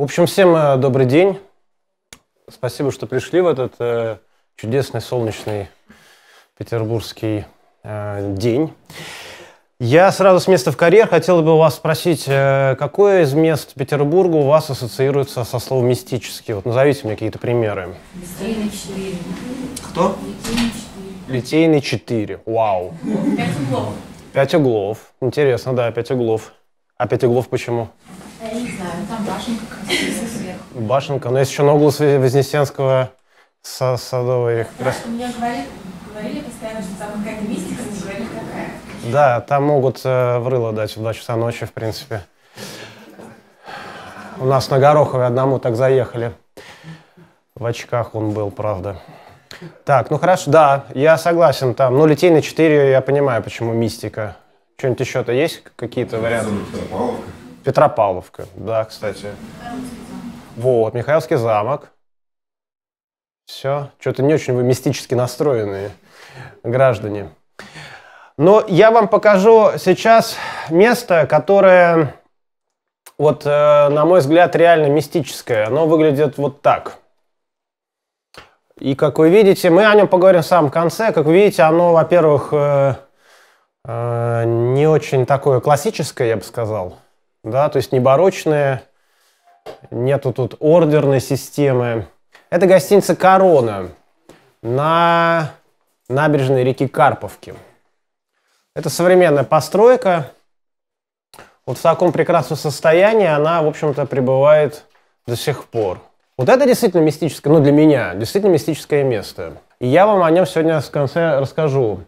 В общем, всем э, добрый день. Спасибо, что пришли в этот э, чудесный солнечный петербургский э, день. Я сразу с места в карьер хотел бы вас спросить, э, какое из мест Петербурга у вас ассоциируется со словом «мистический»? Вот назовите мне какие-то примеры. Литейный 4. Кто? Литейный 4. Литейный 4. Вау. Пять углов. Пять углов. Интересно, да, пять углов. А пять углов почему? Я не знаю, там башенка Башенка, но есть еще на углу Вознесенского со Садовой. Да, у меня говорили, говорили постоянно, что там какая-то мистика, но говорили какая. Да, там могут э, в рыло дать в 2 часа ночи, в принципе. У нас на Гороховой одному так заехали. В очках он был, правда. Так, ну хорошо, да, я согласен там. Ну, литейный 4, я понимаю, почему мистика. Что-нибудь еще-то есть? Какие-то варианты? Павловка. Петропавловка, да, кстати. Вот, Михайловский замок. Все, что-то не очень вы мистически настроенные граждане. Но я вам покажу сейчас место, которое, вот, э, на мой взгляд, реально мистическое. Оно выглядит вот так. И, как вы видите, мы о нем поговорим в самом конце. Как вы видите, оно, во-первых, э, э, не очень такое классическое, я бы сказал да, то есть не барочные, нету тут ордерной системы. Это гостиница «Корона» на набережной реки Карповки. Это современная постройка. Вот в таком прекрасном состоянии она, в общем-то, пребывает до сих пор. Вот это действительно мистическое, ну для меня, действительно мистическое место. И я вам о нем сегодня в конце расскажу.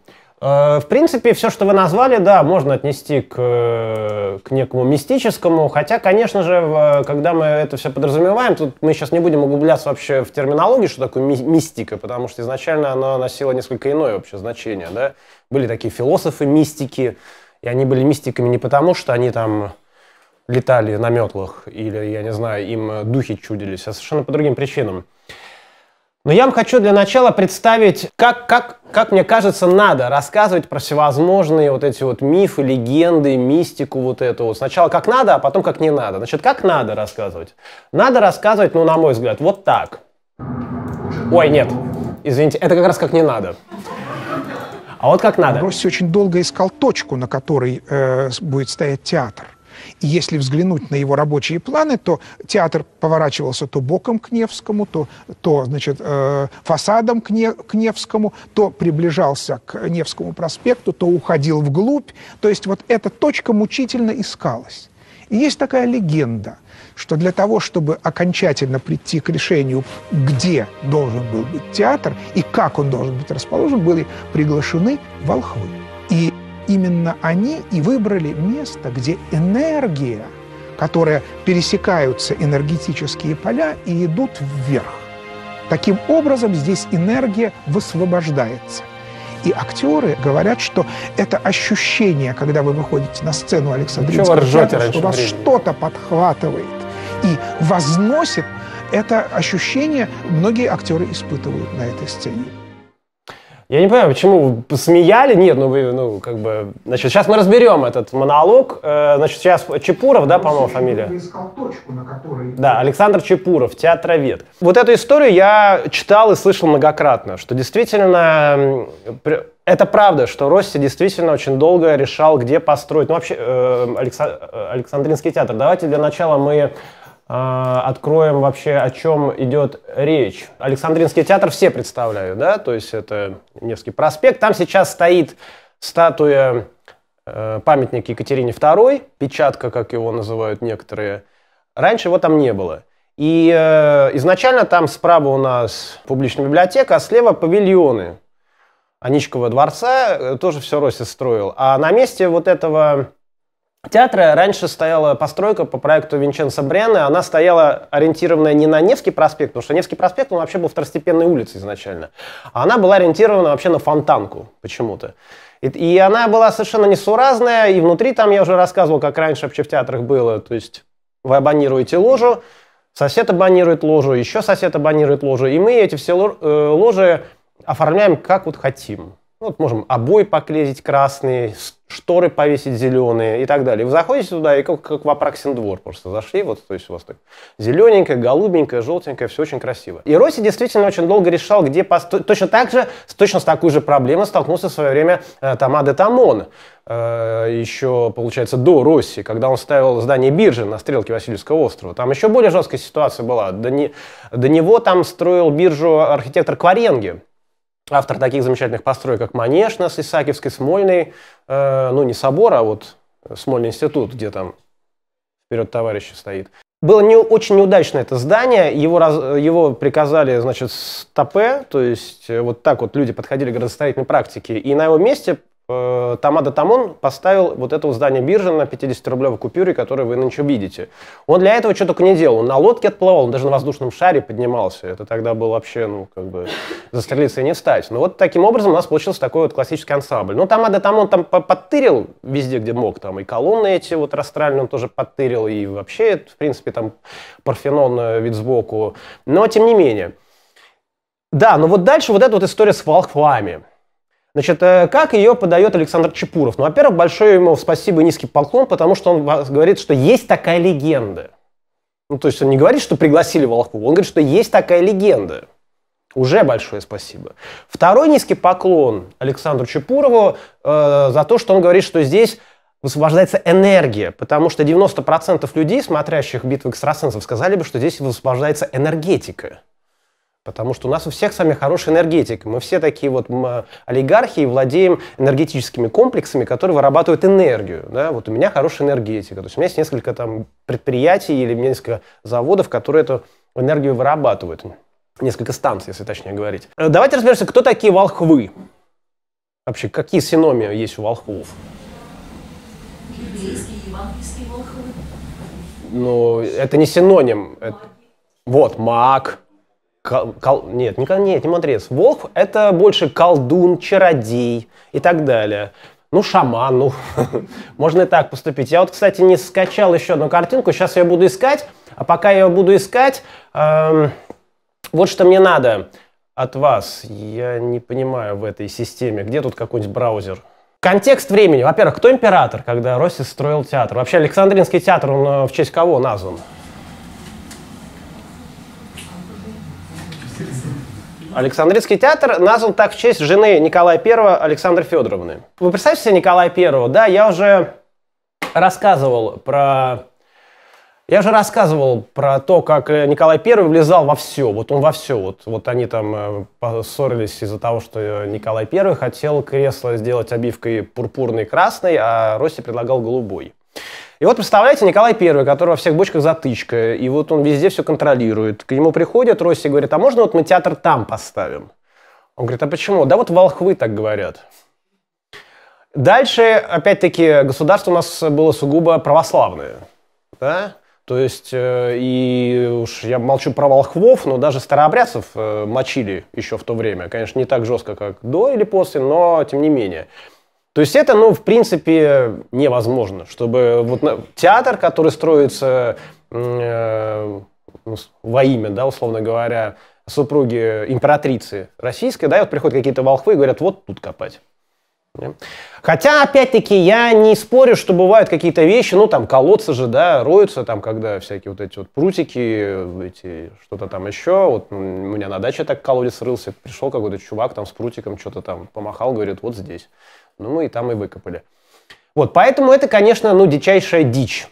Э, в принципе, все, что вы назвали, да, можно отнести к, э, к некому мистическому. Хотя, конечно же, когда мы это все подразумеваем, тут мы сейчас не будем углубляться вообще в терминологию, что такое ми мистика, потому что изначально она носила несколько иное вообще значение. Да? Были такие философы, мистики, и они были мистиками не потому, что они там летали на метлах или, я не знаю, им духи чудились, а совершенно по другим причинам. Но я вам хочу для начала представить, как, как, как мне кажется, надо рассказывать про всевозможные вот эти вот мифы, легенды, мистику вот эту. Вот. Сначала как надо, а потом как не надо. Значит, как надо рассказывать? Надо рассказывать, ну, на мой взгляд, вот так. Ой, нет, извините, это как раз как не надо. А вот как надо. Росси очень долго искал точку, на которой э, будет стоять театр. И если взглянуть на его рабочие планы, то театр поворачивался то боком к Невскому, то, то значит, э, фасадом к, не, к Невскому, то приближался к Невскому проспекту, то уходил вглубь. То есть вот эта точка мучительно искалась. И есть такая легенда, что для того, чтобы окончательно прийти к решению, где должен был быть театр и как он должен быть расположен, были приглашены волхвы. И именно они и выбрали место, где энергия, которая пересекаются энергетические поля и идут вверх. Таким образом, здесь энергия высвобождается. И актеры говорят, что это ощущение, когда вы выходите на сцену Александринского театра, что вас что-то подхватывает и возносит, это ощущение многие актеры испытывают на этой сцене. Я не понимаю, почему смеяли? Нет, ну вы, ну, как бы... Значит, сейчас мы разберем этот монолог. Э, значит, сейчас Чепуров, да, по-моему, фамилия? Точку, которой... Да, Александр Чепуров, театровед. Вот эту историю я читал и слышал многократно, что действительно... Это правда, что Росси действительно очень долго решал, где построить. Ну, вообще, э, э, Александринский театр. Давайте для начала мы а, откроем вообще, о чем идет речь. Александринский театр все представляют, да, то есть это Невский проспект. Там сейчас стоит статуя, э, памятник Екатерине II, печатка, как его называют некоторые. Раньше его там не было. И э, изначально там справа у нас публичная библиотека, а слева павильоны Аничкова дворца, э, тоже все Росси строил. А на месте вот этого театра раньше стояла постройка по проекту Винченца Брена. Она стояла ориентированная не на Невский проспект, потому что Невский проспект он вообще был второстепенной улицей изначально. А она была ориентирована вообще на фонтанку почему-то. И, и она была совершенно несуразная, и внутри там я уже рассказывал, как раньше вообще в театрах было. То есть вы абонируете ложу, сосед абонирует ложу, еще сосед абонирует ложу, и мы эти все э, ложи оформляем как вот хотим. Ну, вот можем обои поклеить красные, шторы повесить зеленые и так далее. Вы заходите туда, и как, как в Апраксин двор просто зашли, вот, то есть у вас так зелененькое, голубенькое, желтенькое, все очень красиво. И Росси действительно очень долго решал, где построить. Точно так же, точно с такой же проблемой столкнулся в свое время э, Тома де Тамон, э, еще, получается, до Росси, когда он ставил здание биржи на стрелке Васильевского острова. Там еще более жесткая ситуация была. До, не, до него там строил биржу архитектор Кваренги, автор таких замечательных построек, как Манеж на Исаакиевской, Смольный, э, ну не собор, а вот Смольный институт, где там вперед товарища стоит. Было не, очень неудачно это здание, его, раз, его приказали, значит, стопе, то есть э, вот так вот люди подходили к градостроительной практике, и на его месте Э, Тамада Тамон поставил вот это здание биржи на 50-рублевой купюре, которую вы нынче видите. Он для этого что только не делал. Он на лодке отплывал, он даже на воздушном шаре поднимался. Это тогда было вообще, ну, как бы, застрелиться и не встать. Но вот таким образом у нас получился такой вот классический ансамбль. Ну, Тамада Тамон там подтырил везде, где мог. Там и колонны эти вот растральные он тоже подтырил, и вообще, в принципе, там Парфенон э, вид сбоку. Но, тем не менее. Да, но вот дальше вот эта вот история с волхвами – Значит, э, как ее подает Александр Чепуров? Ну, во-первых, большое ему спасибо и низкий поклон, потому что он говорит, что есть такая легенда. Ну, то есть он не говорит, что пригласили Волхова, он говорит, что есть такая легенда. Уже большое спасибо. Второй низкий поклон Александру Чепурову э, за то, что он говорит, что здесь высвобождается энергия, потому что 90% людей, смотрящих битвы экстрасенсов, сказали бы, что здесь высвобождается энергетика. Потому что у нас у всех сами хорошая энергетика. Мы все такие вот олигархи и владеем энергетическими комплексами, которые вырабатывают энергию. Да? Вот у меня хорошая энергетика. То есть у меня есть несколько там предприятий или несколько заводов, которые эту энергию вырабатывают. Несколько станций, если точнее говорить. Э, давайте разберемся, кто такие волхвы. Вообще, какие синонимы есть у волхвов? Ну, это не синоним. Это... Вот, маг Кол, кол, нет, не, нет, не мандрец. Волк — это больше колдун, чародей и так далее. Ну, шаман, ну, можно и так поступить. Я вот, кстати, не скачал еще одну картинку, сейчас я буду искать. А пока я буду искать, эм, вот что мне надо от вас. Я не понимаю в этой системе, где тут какой-нибудь браузер? Контекст времени. Во-первых, кто император, когда Росси строил театр? Вообще, Александринский театр, он э, в честь кого назван? Александрийский театр назван так в честь жены Николая I Александры Федоровны. Вы представьте себе Николая I, да, я уже рассказывал про... Я же рассказывал про то, как э, Николай I влезал во все, вот он во все, вот, вот они там э, поссорились из-за того, что э, Николай I хотел кресло сделать обивкой пурпурной-красной, а Росси предлагал голубой. И вот, представляете, Николай Первый, которого во всех бочках затычка, и вот он везде все контролирует. К нему приходят Росси говорит, а можно вот мы театр там поставим? Он говорит, а почему? Да вот волхвы так говорят. Дальше, опять-таки, государство у нас было сугубо православное. Да? То есть, э, и уж я молчу про волхвов, но даже старообрядцев э, мочили еще в то время. Конечно, не так жестко, как до или после, но тем не менее. То есть это, ну, в принципе, невозможно, чтобы вот театр, который строится э, ну, во имя, да, условно говоря, супруги императрицы российской, да, и вот приходят какие-то волхвы и говорят, вот тут копать. Хотя, опять-таки, я не спорю, что бывают какие-то вещи, ну, там, колодцы же, да, роются, там, когда всякие вот эти вот прутики, эти, что-то там еще. Вот у меня на даче так колодец рылся, пришел какой-то чувак там с прутиком, что-то там помахал, говорит, вот здесь. Ну, мы и там и выкопали. Вот, поэтому это, конечно, ну, дичайшая дичь.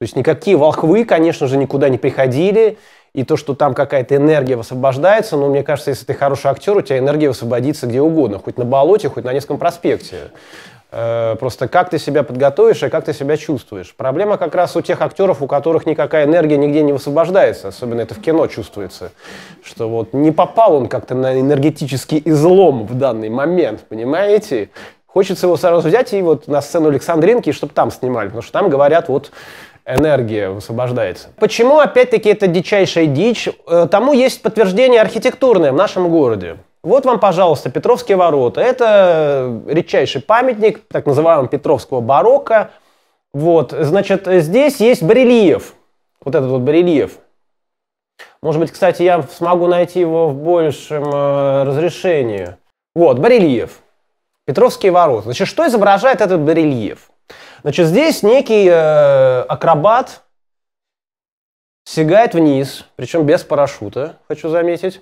То есть никакие волхвы, конечно же, никуда не приходили. И то, что там какая-то энергия высвобождается, но ну, мне кажется, если ты хороший актер, у тебя энергия высвободится где угодно, хоть на болоте, хоть на Невском проспекте. Э, просто как ты себя подготовишь и как ты себя чувствуешь. Проблема как раз у тех актеров, у которых никакая энергия нигде не высвобождается. Особенно это в кино чувствуется. Что вот не попал он как-то на энергетический излом в данный момент, понимаете? Хочется его сразу взять и вот на сцену Александринки, чтобы там снимали. Потому что там говорят вот энергия высвобождается. Почему опять-таки это дичайшая дичь? Э, тому есть подтверждение архитектурное в нашем городе. Вот вам, пожалуйста, Петровские ворота. Это э, редчайший памятник так называемого Петровского барокко. Вот, значит, здесь есть барельеф. Вот этот вот барельеф. Может быть, кстати, я смогу найти его в большем э, разрешении. Вот, барельеф. Петровские ворота. Значит, что изображает этот барельеф? Значит, здесь некий э, акробат сигает вниз, причем без парашюта, хочу заметить.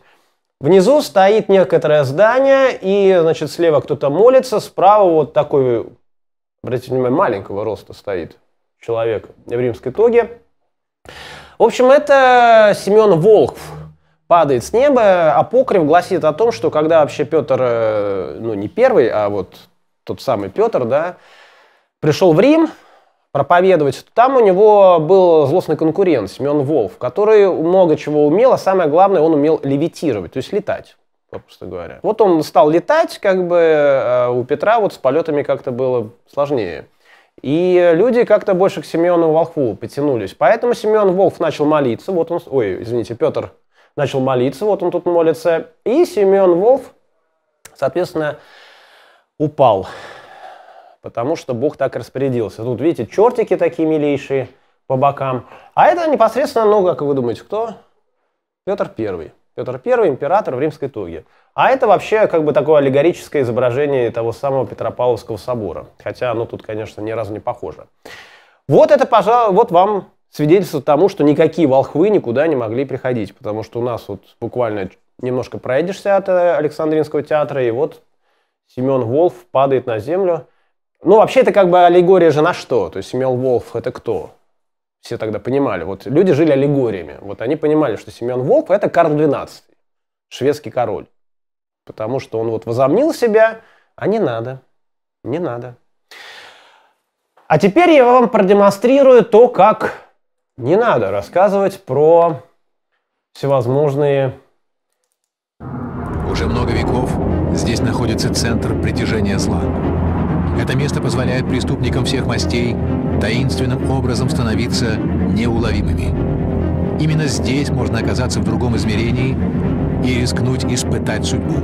Внизу стоит некоторое здание, и, значит, слева кто-то молится, справа вот такой, обратите внимание, маленького роста стоит человек в римской тоге. В общем, это Семен Волков падает с неба. Апокриф гласит о том, что когда вообще Петр, э, ну не первый, а вот тот самый Петр, да, пришел в Рим, проповедовать, что там у него был злостный конкурент Семен Волф, который много чего умел, а самое главное, он умел левитировать, то есть летать попросту говоря. Вот он стал летать, как бы а у Петра вот с полетами как-то было сложнее. И люди как-то больше к Семену Волхву потянулись. Поэтому Семен Волф начал молиться, вот он, ой, извините, Петр начал молиться, вот он тут молится. И Семен Волф, соответственно, упал потому что Бог так распорядился. Тут, видите, чертики такие милейшие по бокам. А это непосредственно, ну, как вы думаете, кто? Петр Первый. Петр Первый, император в римской тоге. А это вообще как бы такое аллегорическое изображение того самого Петропавловского собора. Хотя оно тут, конечно, ни разу не похоже. Вот это, пожалуй, вот вам свидетельство тому, что никакие волхвы никуда не могли приходить. Потому что у нас вот буквально немножко пройдешься от э, Александринского театра, и вот Семен Волф падает на землю, ну, вообще, это как бы аллегория же на что? То есть Семен Волф – это кто? Все тогда понимали. Вот люди жили аллегориями. Вот они понимали, что Семен Волф – это Карл XII, шведский король. Потому что он вот возомнил себя, а не надо. Не надо. А теперь я вам продемонстрирую то, как не надо рассказывать про всевозможные... Уже много веков здесь находится центр притяжения зла. Это место позволяет преступникам всех мастей таинственным образом становиться неуловимыми. Именно здесь можно оказаться в другом измерении и рискнуть испытать судьбу.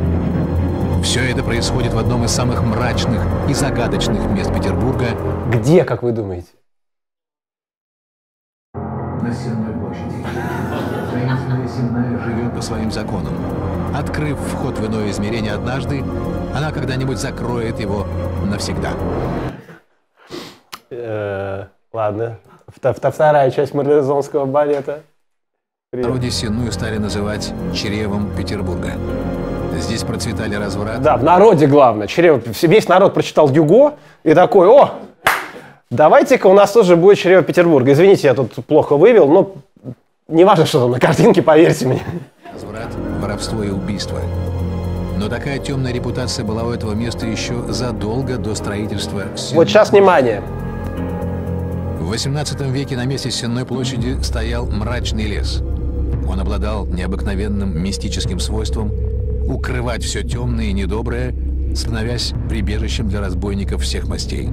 Все это происходит в одном из самых мрачных и загадочных мест Петербурга. Где, как вы думаете? На Вселенная земная живет по своим законам. Открыв вход в иное измерение однажды, она когда-нибудь закроет его навсегда. Э, ладно. Вторая часть марлезонского балета. Народе Сенную стали называть «чревом Петербурга». Здесь процветали развраты. Да, в народе главное. Чрево. Весь народ прочитал Юго и такой, о, давайте-ка у нас тоже будет чрево Петербурга. Извините, я тут плохо вывел, но не важно, что там на картинке, поверьте мне. Разврат, воровство и убийство. Но такая темная репутация была у этого места еще задолго до строительства Сенной. Вот сейчас внимание. В 18 веке на месте Сенной площади стоял мрачный лес. Он обладал необыкновенным мистическим свойством укрывать все темное и недоброе, становясь прибежищем для разбойников всех мастей.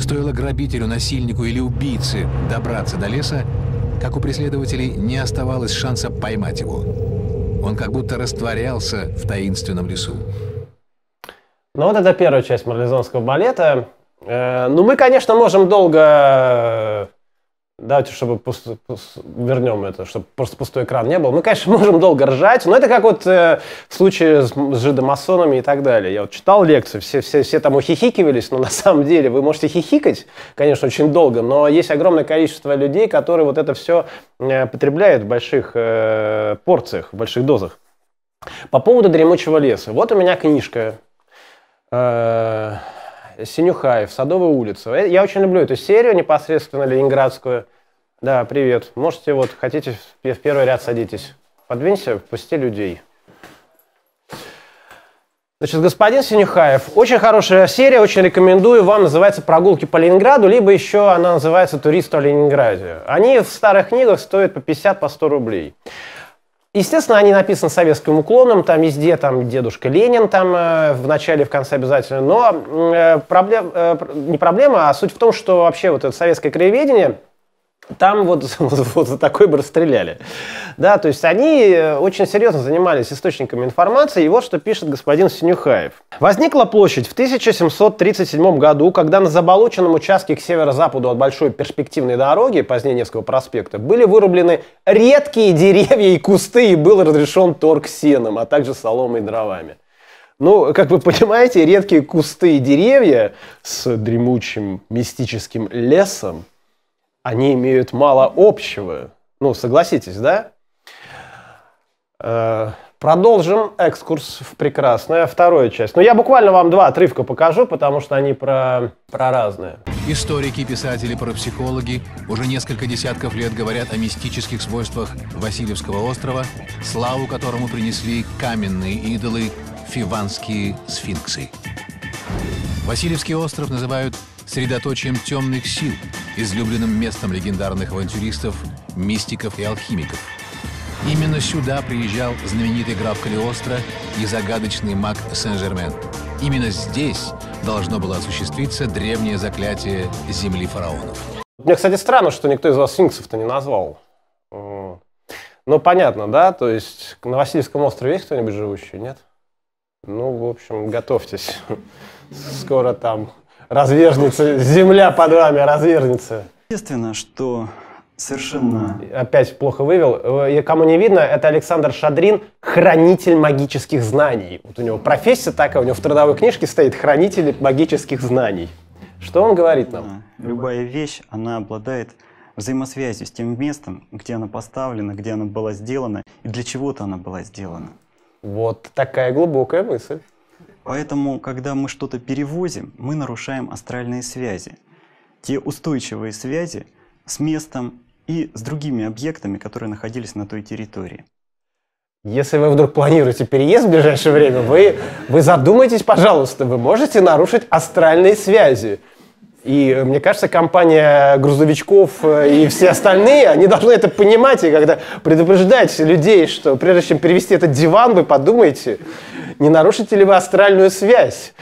Стоило грабителю, насильнику или убийце добраться до леса, как у преследователей не оставалось шанса поймать его. Он как будто растворялся в таинственном лесу. Ну вот это первая часть марлезонского балета. Э, ну мы, конечно, можем долго Давайте, чтобы пусто, пусто, вернем это, чтобы просто пустой экран не был. Мы, конечно, можем долго ржать, но это как вот э, в случае с, с жидомасонами и так далее. Я вот читал лекцию, все, все, все там ухихикивались, но на самом деле вы можете хихикать, конечно, очень долго, но есть огромное количество людей, которые вот это все э, потребляют в больших э, порциях, в больших дозах. По поводу дремучего леса. Вот у меня книжка. Э, Синюхаев, Садовая улица. Э, я очень люблю эту серию непосредственно ленинградскую. Да, привет. Можете вот, хотите, в первый ряд садитесь. Подвинься, пусти людей. Значит, господин Синюхаев, очень хорошая серия, очень рекомендую вам, называется «Прогулки по Ленинграду», либо еще она называется «Туристу о Ленинграде». Они в старых книгах стоят по 50-100 по рублей. Естественно, они написаны советским уклоном, там везде там дедушка Ленин там э, в начале, в конце обязательно, но э, проблем, э, не проблема, а суть в том, что вообще вот это советское краеведение – там вот, вот, вот за такой бы расстреляли. Да, то есть они э, очень серьезно занимались источниками информации, и вот что пишет господин Синюхаев. Возникла площадь в 1737 году, когда на заболоченном участке к северо-западу от Большой перспективной дороги, позднее Невского проспекта, были вырублены редкие деревья и кусты, и был разрешен торг сеном, а также соломой и дровами. Ну, как вы понимаете, редкие кусты и деревья с дремучим мистическим лесом – они имеют мало общего. Ну, согласитесь, да? Э, продолжим экскурс в прекрасное, вторую часть. Но ну, я буквально вам два отрывка покажу, потому что они про, про разные. Историки, писатели, парапсихологи уже несколько десятков лет говорят о мистических свойствах Васильевского острова, славу которому принесли каменные идолы фиванские сфинксы. Васильевский остров называют средоточием темных сил, излюбленным местом легендарных авантюристов, мистиков и алхимиков. Именно сюда приезжал знаменитый граф Калиостро и загадочный маг Сен-Жермен. Именно здесь должно было осуществиться древнее заклятие земли фараонов. Мне, кстати, странно, что никто из вас сфинксов-то не назвал. Ну, понятно, да? То есть на Васильевском острове есть кто-нибудь живущий, нет? Ну, в общем, готовьтесь. Скоро там развернется земля под вами развернется. Естественно, что совершенно... Опять плохо вывел. И э, кому не видно, это Александр Шадрин, хранитель магических знаний. Вот у него профессия такая, у него в трудовой книжке стоит хранитель магических знаний. Что он говорит нам? Любая вещь, она обладает взаимосвязью с тем местом, где она поставлена, где она была сделана и для чего-то она была сделана. Вот такая глубокая мысль. Поэтому, когда мы что-то перевозим, мы нарушаем астральные связи. Те устойчивые связи с местом и с другими объектами, которые находились на той территории. Если вы вдруг планируете переезд в ближайшее время, вы, вы задумайтесь, пожалуйста, вы можете нарушить астральные связи. И мне кажется, компания грузовичков э, и все остальные, они должны это понимать и когда предупреждать людей, что прежде чем перевести этот диван, вы подумайте, не нарушите ли вы астральную связь?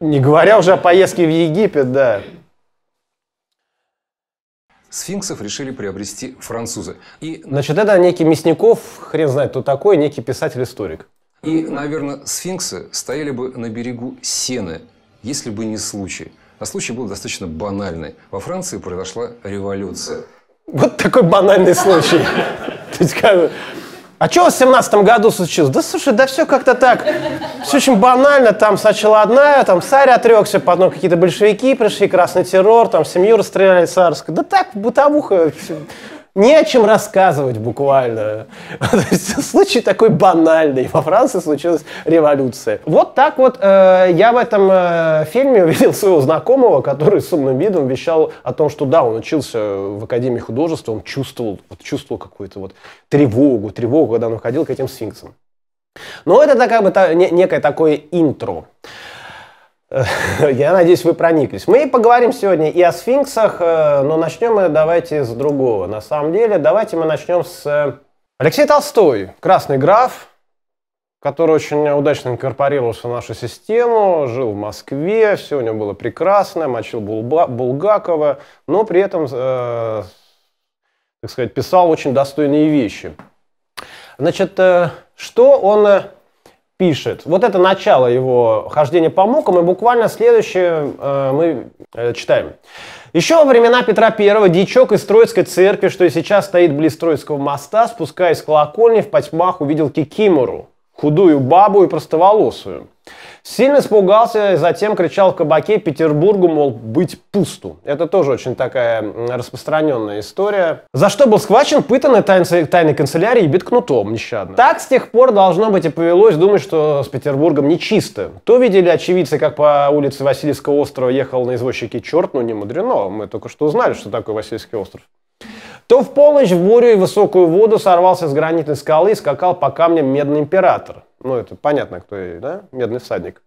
Не говоря уже о поездке в Египет, да. Сфинксов решили приобрести французы. И... Значит, это некий Мясников, хрен знает кто такой, некий писатель-историк. И, наверное, сфинксы стояли бы на берегу Сены, если бы не случай. А случай был достаточно банальный. Во Франции произошла революция. Вот такой банальный случай. То есть как? А что у вас в семнадцатом году случилось? Да слушай, да все как-то так, все очень банально, там сначала одна, там царь отрекся, потом какие-то большевики пришли, красный террор, там семью расстреляли царскую. Да так, бытовуха, не о чем рассказывать буквально. Случай такой банальный. Во Франции случилась революция. Вот так вот э, я в этом э, фильме увидел своего знакомого, который с умным видом вещал о том, что да, он учился в Академии художества, он чувствовал, вот, чувствовал какую-то вот тревогу, тревогу, когда он выходил к этим сфинксам. Но это как бы та, не, некое такое интро. Я надеюсь, вы прониклись. Мы поговорим сегодня и о сфинксах, э, но начнем мы давайте с другого. На самом деле, давайте мы начнем с э, Алексея Толстой, красный граф, который очень удачно инкорпорировался в нашу систему, жил в Москве, все у него было прекрасно, мочил Булгакова, но при этом, э, так сказать, писал очень достойные вещи. Значит, что он пишет. Вот это начало его хождения по мукам, и буквально следующее э, мы э, читаем. Еще во времена Петра I дичок из Троицкой церкви, что и сейчас стоит близ Троицкого моста, спускаясь с колокольни, в потьмах увидел Кикимору, худую бабу и простоволосую. Сильно испугался и затем кричал в кабаке Петербургу, мол, быть пусту. Это тоже очень такая распространенная история. За что был схвачен, пытан и тайной, тайной канцелярии и бит кнутом нещадно. Так с тех пор должно быть и повелось думать, что с Петербургом нечисто. То видели очевидцы, как по улице Васильевского острова ехал на извозчике черт, ну не мудрено. Мы только что узнали, что такое Васильевский остров. То в полночь в бурю и высокую воду сорвался с гранитной скалы и скакал по камням медный император. Ну, это понятно, кто, да? Медный всадник.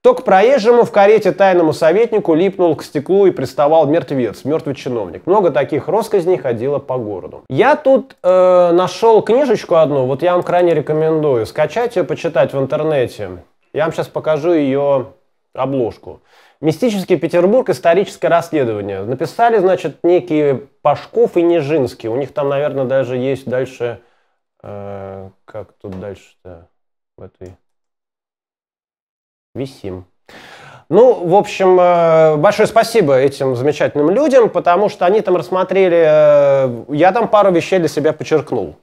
То к проезжему в карете тайному советнику липнул к стеклу и приставал мертвец, мертвый чиновник. Много таких росказней ходило по городу. Я тут э, нашел книжечку одну, вот я вам крайне рекомендую. Скачать ее, почитать в интернете. Я вам сейчас покажу ее обложку. Мистический Петербург. Историческое расследование. Написали, значит, некие Пашков и Нежинский. У них там, наверное, даже есть дальше... Э, как тут дальше-то? В этой... Висим. Ну, в общем, э, большое спасибо этим замечательным людям, потому что они там рассмотрели... Э, я там пару вещей для себя подчеркнул.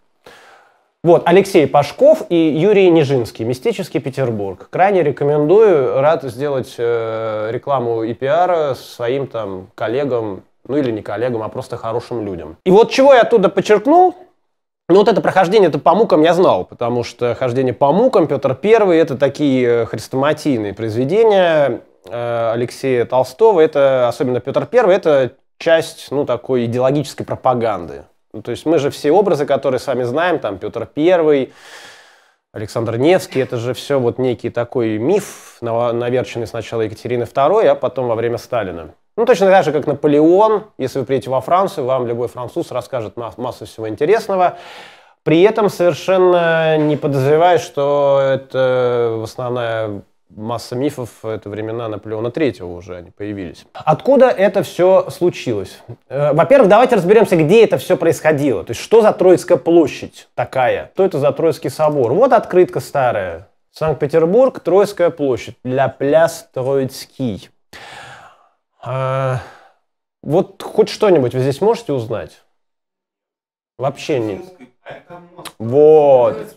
Вот, Алексей Пашков и Юрий Нижинский, «Мистический Петербург». Крайне рекомендую, рад сделать э, рекламу и пиара своим там коллегам, ну или не коллегам, а просто хорошим людям. И вот чего я оттуда подчеркнул, ну вот это прохождение это по мукам я знал, потому что хождение по мукам, Петр Первый, это такие э, хрестоматийные произведения э, Алексея Толстого, это особенно Петр Первый, это часть, ну, такой идеологической пропаганды ну, то есть мы же все образы, которые сами знаем, там Петр Первый, Александр Невский, это же все вот некий такой миф, наверченный сначала Екатерины II, а потом во время Сталина. Ну, точно так же, как Наполеон, если вы приедете во Францию, вам любой француз расскажет масс массу всего интересного, при этом совершенно не подозревая, что это э, основная масса мифов, это времена Наполеона III уже они появились. Откуда это все случилось? Э, во-первых, давайте разберемся, где это все происходило. То есть, что за Троицкая площадь такая? Что это за Троицкий собор? Вот открытка старая. Санкт-Петербург, Троицкая площадь. Для пляс Троицкий. А, вот хоть что-нибудь вы здесь можете узнать? Вообще нет. А вот.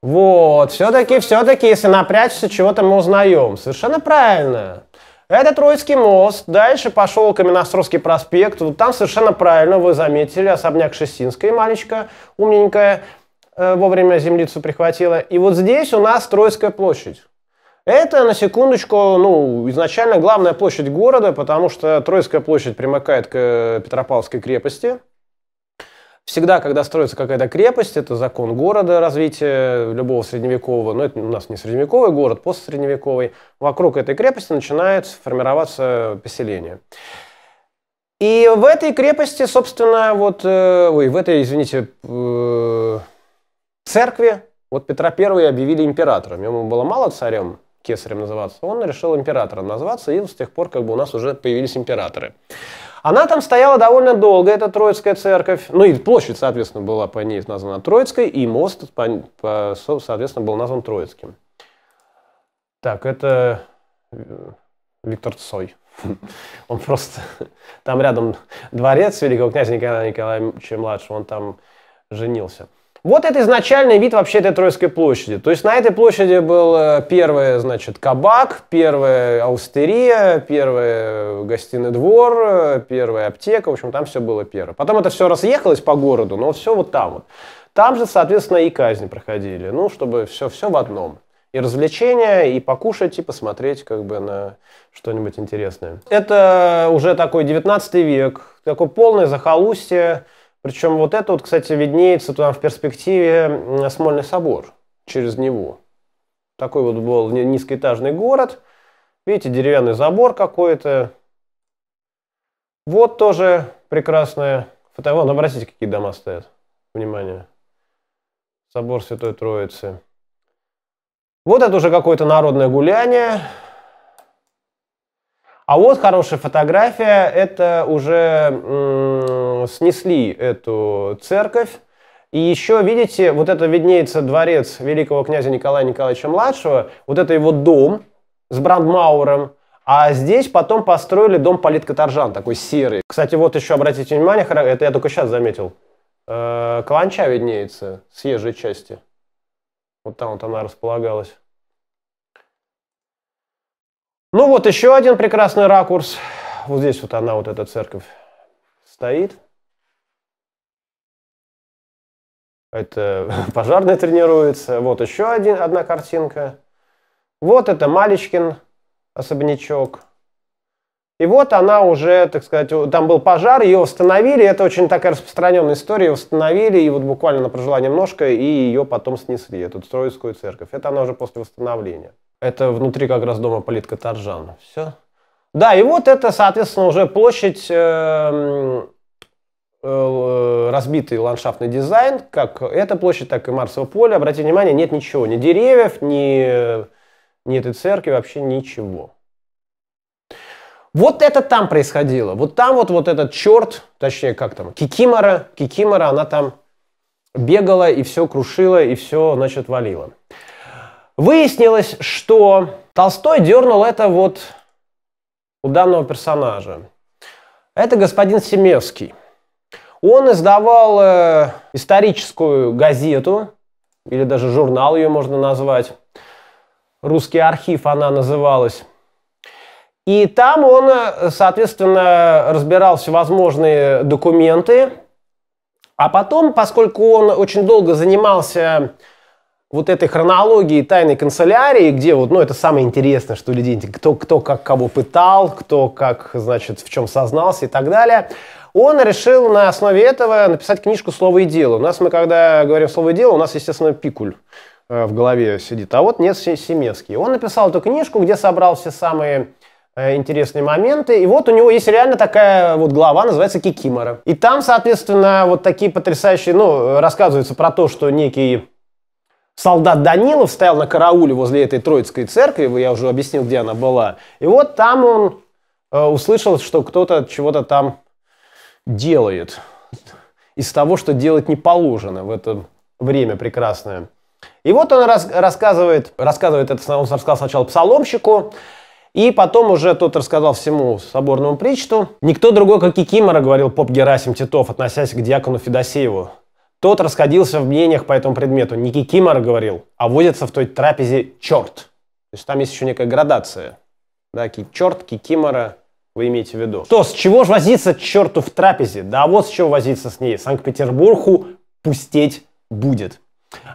Вот, все-таки, все-таки, если напрячься, чего-то мы узнаем. Совершенно правильно. Это Троицкий мост, дальше пошел Каменностровский проспект, вот там совершенно правильно, вы заметили, особняк Шестинская, мальчика умненькая, э, вовремя землицу прихватила. И вот здесь у нас Троицкая площадь. Это, на секундочку, ну, изначально главная площадь города, потому что Троицкая площадь примыкает к э, Петропавловской крепости. Всегда, когда строится какая-то крепость, это закон города, развития любого средневекового, но это у нас не средневековый город, постсредневековый, вокруг этой крепости начинает формироваться поселение. И в этой крепости, собственно, вот, э, ой, в этой, извините, э, церкви, вот Петра I объявили императором. Ему было мало царем, кесарем называться, он решил императором назваться, и с тех пор как бы у нас уже появились императоры. Она там стояла довольно долго, эта Троицкая церковь. Ну и площадь, соответственно, была по ней названа Троицкой, и мост, по, по, соответственно, был назван Троицким. Так, это э, Виктор Цой. Он просто... Там рядом дворец великого князя Николая Николаевича-младшего, он там женился. Вот это изначальный вид вообще этой Троицкой площади. То есть на этой площади был э, первый, значит, кабак, первая аустерия, первый э, гостиный двор, э, первая аптека. В общем, там все было первое. Потом это все разъехалось по городу, но все вот там вот. Там же, соответственно, и казни проходили. Ну, чтобы все, все в одном и развлечения, и покушать, и посмотреть как бы на что-нибудь интересное. Это уже такой 19 век, такое полное захолустье, причем вот это вот, кстати, виднеется там в перспективе Смольный собор через него Такой вот был низкоэтажный город. Видите, деревянный забор какой-то. Вот тоже прекрасная фото. Вон, обратите, какие дома стоят. Внимание. Собор Святой Троицы. Вот это уже какое-то народное гуляние. А вот хорошая фотография, это уже снесли эту церковь. И еще, видите, вот это виднеется дворец великого князя Николая Николаевича-младшего, вот это его дом с брандмауром, а здесь потом построили дом политкоторжан, такой серый. Кстати, вот еще обратите внимание, это я только сейчас заметил, э, каланча виднеется с ежей части. Вот там вот она располагалась. Ну вот еще один прекрасный ракурс. Вот здесь вот она, вот эта церковь стоит. Это пожарный тренируется. Вот еще один, одна картинка. Вот это Малечкин особнячок. И вот она уже, так сказать, там был пожар, ее восстановили. Это очень такая распространенная история. Восстановили, и вот буквально она прожила немножко, и ее потом снесли, эту Троицкую церковь. Это она уже после восстановления. Это внутри как раз дома политка Таржан. Все. Да, и вот это, соответственно, уже площадь, э, э, э, разбитый ландшафтный дизайн, как эта площадь, так и Марсово поле. Обратите внимание, нет ничего, ни деревьев, ни, э, ни этой церкви, вообще ничего. Вот это там происходило. Вот там вот, вот этот черт, точнее, как там, Кикимора, Кикимора, она там бегала и все крушила, и все, значит, валила. Выяснилось, что Толстой дернул это вот у данного персонажа. Это господин Семевский. Он издавал э, историческую газету, или даже журнал ее можно назвать. Русский архив она называлась. И там он, э, соответственно, разбирал всевозможные документы. А потом, поскольку он очень долго занимался вот этой хронологии тайной канцелярии, где вот, ну, это самое интересное, что людей, кто, кто как кого пытал, кто как, значит, в чем сознался и так далее, он решил на основе этого написать книжку «Слово и дело». У нас мы, когда говорим «Слово и дело», у нас, естественно, пикуль э, в голове сидит. А вот нет Семецкий. Он написал эту книжку, где собрал все самые Э, интересные моменты. И вот у него есть реально такая вот глава, называется Кикимора. И там, соответственно, вот такие потрясающие, ну, рассказывается про то, что некий солдат Данилов стоял на карауле возле этой Троицкой церкви, я уже объяснил, где она была. И вот там он э, услышал, что кто-то чего-то там делает из того, что делать не положено в это время прекрасное. И вот он рас рассказывает, рассказывает это, он рассказал сначала псаломщику, и потом уже тот рассказал всему соборному притчу. Никто другой, как Кикимора, говорил поп Герасим Титов, относясь к диакону Федосееву. Тот расходился в мнениях по этому предмету. Не Кикимора говорил, а возится в той трапезе черт. То есть там есть еще некая градация. Да, черт, Кикимора, вы имеете в виду. Что с чего же возиться черту в трапезе? Да вот с чего возиться с ней. Санкт-Петербургу пустеть будет.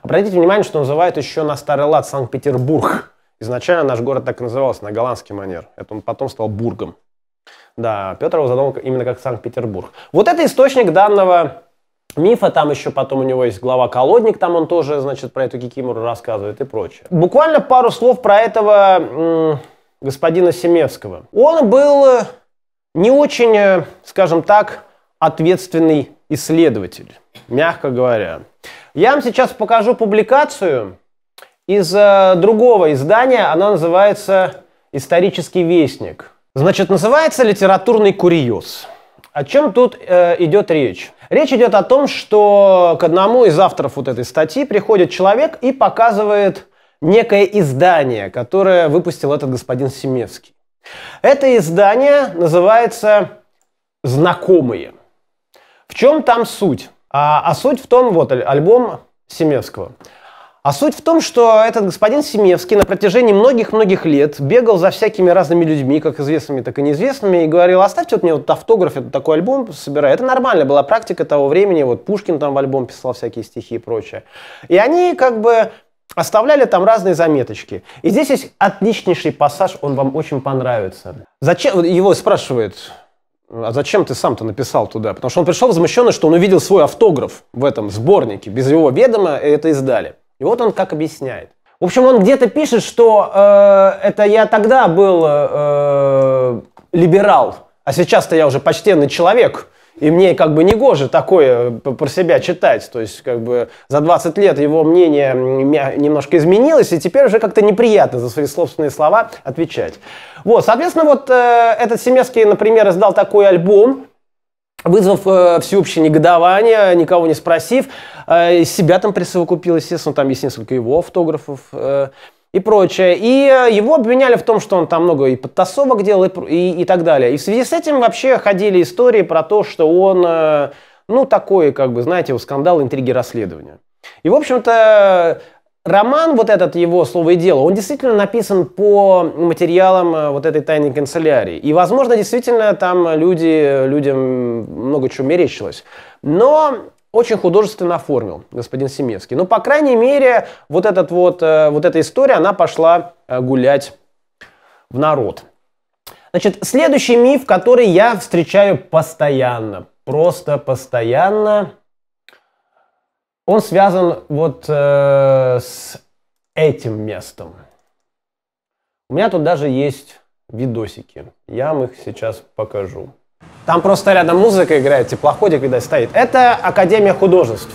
Обратите внимание, что называют еще на старый лад Санкт-Петербург. Изначально наш город так и назывался, на голландский манер. Это он потом стал Бургом. Да, Петр его задумал именно как Санкт-Петербург. Вот это источник данного мифа, там еще потом у него есть глава колодник, там он тоже, значит, про эту кикимору рассказывает и прочее. Буквально пару слов про этого господина Семевского. Он был э, не очень, э, скажем так, ответственный исследователь, мягко говоря. Я вам сейчас покажу публикацию, из э, другого издания, она называется «Исторический вестник». Значит, называется «Литературный курьез». О чем тут э, идет речь? Речь идет о том, что к одному из авторов вот этой статьи приходит человек и показывает некое издание, которое выпустил этот господин Семевский. Это издание называется «Знакомые». В чем там суть? А, а суть в том, вот альбом Семевского. А суть в том, что этот господин Семевский на протяжении многих-многих лет бегал за всякими разными людьми, как известными, так и неизвестными, и говорил, оставьте вот мне вот автограф, это такой альбом собираю. Это нормально, была практика того времени, вот Пушкин там в альбом писал всякие стихи и прочее. И они как бы оставляли там разные заметочки. И здесь есть отличнейший пассаж, он вам очень понравится. Зачем, его спрашивает, а зачем ты сам-то написал туда? Потому что он пришел возмущенный, что он увидел свой автограф в этом сборнике. Без его ведома это издали. И вот он как объясняет. В общем, он где-то пишет, что э, это я тогда был э, э либерал, а сейчас-то я уже почтенный человек, и мне как бы не гоже такое э, про себя читать. То есть как бы за 20 лет его мнение немножко изменилось, и теперь уже как-то неприятно за свои собственные слова отвечать. Вот, соответственно, вот э, этот Семецкий, например, издал такой альбом, вызвав э, всеобщее негодование, никого не спросив, э, себя там присовокупил, естественно, там есть несколько его автографов э, и прочее. И э, его обвиняли в том, что он там много и подтасовок делал, и, и, и так далее. И в связи с этим вообще ходили истории про то, что он, э, ну, такой, как бы, знаете, его скандал, интриги, расследования. И, в общем-то, Роман, вот этот его слово и дело, он действительно написан по материалам э, вот этой тайной канцелярии. И, возможно, действительно там люди, людям много чего мерещилось. Но очень художественно оформил господин Семецкий. Но, ну, по крайней мере, вот, этот вот, э, вот эта история, она пошла э, гулять в народ. Значит, следующий миф, который я встречаю постоянно, просто постоянно – он связан вот э, с этим местом. У меня тут даже есть видосики. Я вам их сейчас покажу. Там просто рядом музыка играет, теплоходик, видать, стоит. Это Академия художеств.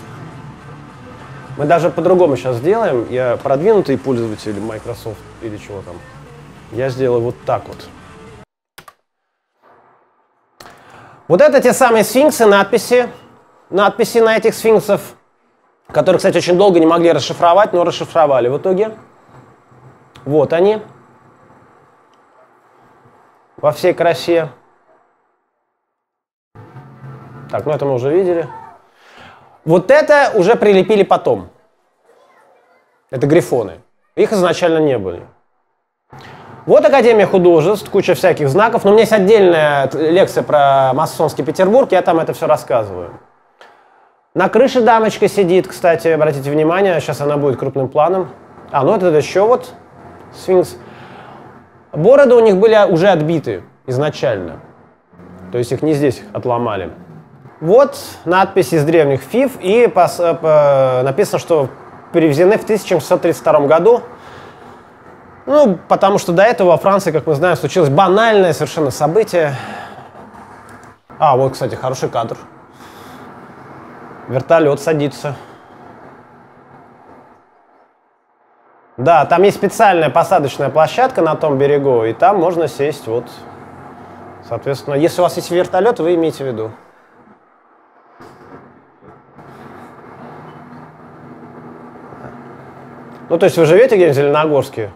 Мы даже по-другому сейчас сделаем. Я продвинутый пользователь Microsoft или чего там. Я сделаю вот так вот. Вот это те самые сфинксы, надписи. Надписи на этих сфинксов которые, кстати, очень долго не могли расшифровать, но расшифровали в итоге. Вот они. Во всей красе. Так, ну это мы уже видели. Вот это уже прилепили потом. Это грифоны. Их изначально не были. Вот Академия художеств, куча всяких знаков. Но у меня есть отдельная лекция про масонский Петербург, я там это все рассказываю. На крыше дамочка сидит, кстати, обратите внимание, сейчас она будет крупным планом. А, ну это еще вот сфинкс. Бороды у них были а, уже отбиты изначально. То есть их не здесь отломали. Вот надпись из древних фиф, и пос, э, э написано, что перевезены в 1732 году. Ну, потому что до этого во Франции, как мы знаем, случилось банальное совершенно событие. А, вот, кстати, хороший кадр. Вертолет садится. Да, там есть специальная посадочная площадка на том берегу, и там можно сесть вот. Соответственно, если у вас есть вертолет, вы имеете в виду. Ну, то есть вы живете где-нибудь в Зеленогорске?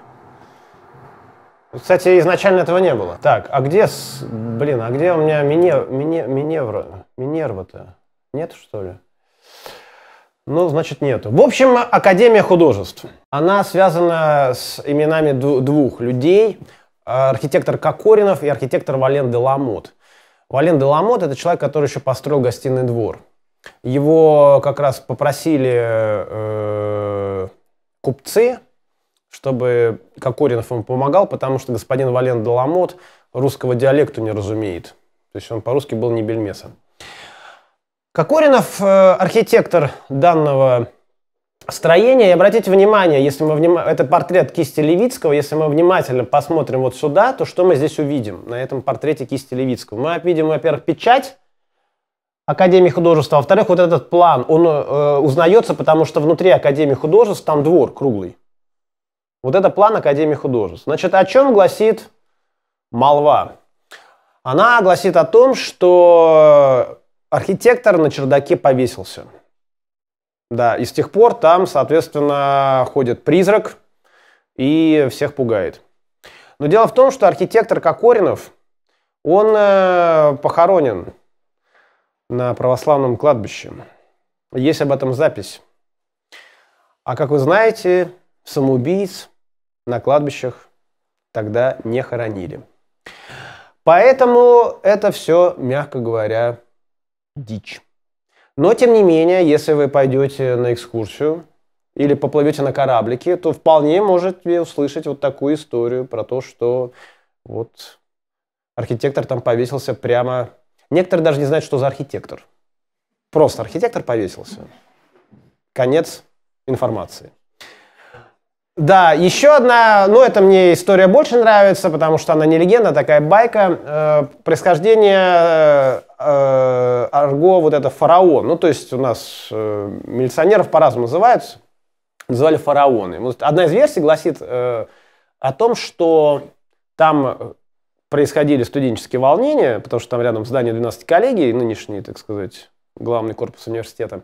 Кстати, изначально этого не было. Так, а где, блин, а где у меня мине... Мине... Миневра... Минерва-то? Нет, что ли? Ну, значит, нету. В общем, Академия художеств. Она связана с именами двух людей. А, архитектор Кокоринов и архитектор Вален де Ламот. Вален де Ламот – это человек, который еще построил гостиный двор. Его как раз попросили э, э, купцы, чтобы Кокоринов ему помогал, потому что господин Вален де Ламот русского диалекта не разумеет. То есть он по-русски был не бельмесом. Кокоринов, э, архитектор данного строения, и обратите внимание, если мы вним... это портрет кисти Левицкого, если мы внимательно посмотрим вот сюда, то что мы здесь увидим на этом портрете кисти Левицкого? Мы видим, во-первых, печать, Академии художества. Во-вторых, вот этот план, он э, узнается, потому что внутри Академии художеств там двор круглый. Вот это план Академии художеств. Значит, о чем гласит молва? Она гласит о том, что Архитектор на чердаке повесился. Да, и с тех пор там, соответственно, ходит призрак и всех пугает. Но дело в том, что архитектор Кокоринов, он э, похоронен на православном кладбище. Есть об этом запись. А как вы знаете, самоубийц на кладбищах тогда не хоронили. Поэтому это все, мягко говоря, дичь. Но, тем не менее, если вы пойдете на экскурсию или поплывете на кораблике, то вполне можете услышать вот такую историю про то, что вот архитектор там повесился прямо... Некоторые даже не знают, что за архитектор. Просто архитектор повесился. Конец информации. Да, еще одна, ну это мне история больше нравится, потому что она не легенда, а такая байка. Э, происхождение э, арго, вот это фараон. Ну то есть у нас э, милиционеров по-разному называются. Называли фараоны. Вот одна из версий гласит э, о том, что там происходили студенческие волнения, потому что там рядом здание 12 коллегий, нынешний, так сказать, главный корпус университета.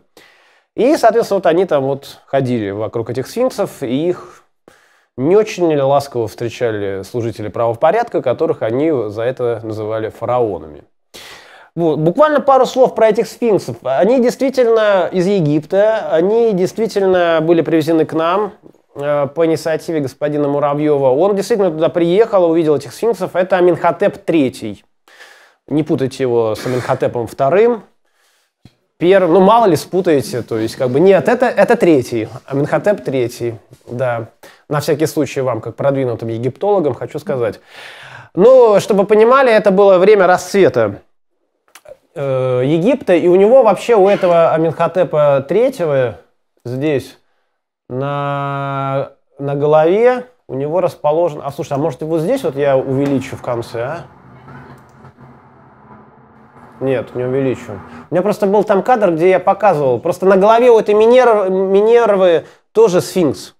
И, соответственно, вот они там вот ходили вокруг этих сфинксов, и их не очень ласково встречали служители правопорядка, которых они за это называли фараонами. Вот. Буквально пару слов про этих сфинксов. Они действительно из Египта, они действительно были привезены к нам э, по инициативе господина Муравьева. Он действительно туда приехал, увидел этих сфинксов. Это Аминхотеп III. Не путайте его с Аминхотепом II. Первый, ну, мало ли спутаете, то есть, как бы, нет, это, это третий, Аминхотеп третий, да. На всякий случай вам, как продвинутым египтологам, хочу сказать. Ну, чтобы понимали, это было время расцвета э, Египта, и у него вообще, у этого Аминхотепа третьего, здесь, на, на голове, у него расположен... А, слушай, а может, вот здесь вот я увеличу в конце, а? Нет, не увеличу. У меня просто был там кадр, где я показывал. Просто на голове у этой Минервы, Минервы тоже сфинкс.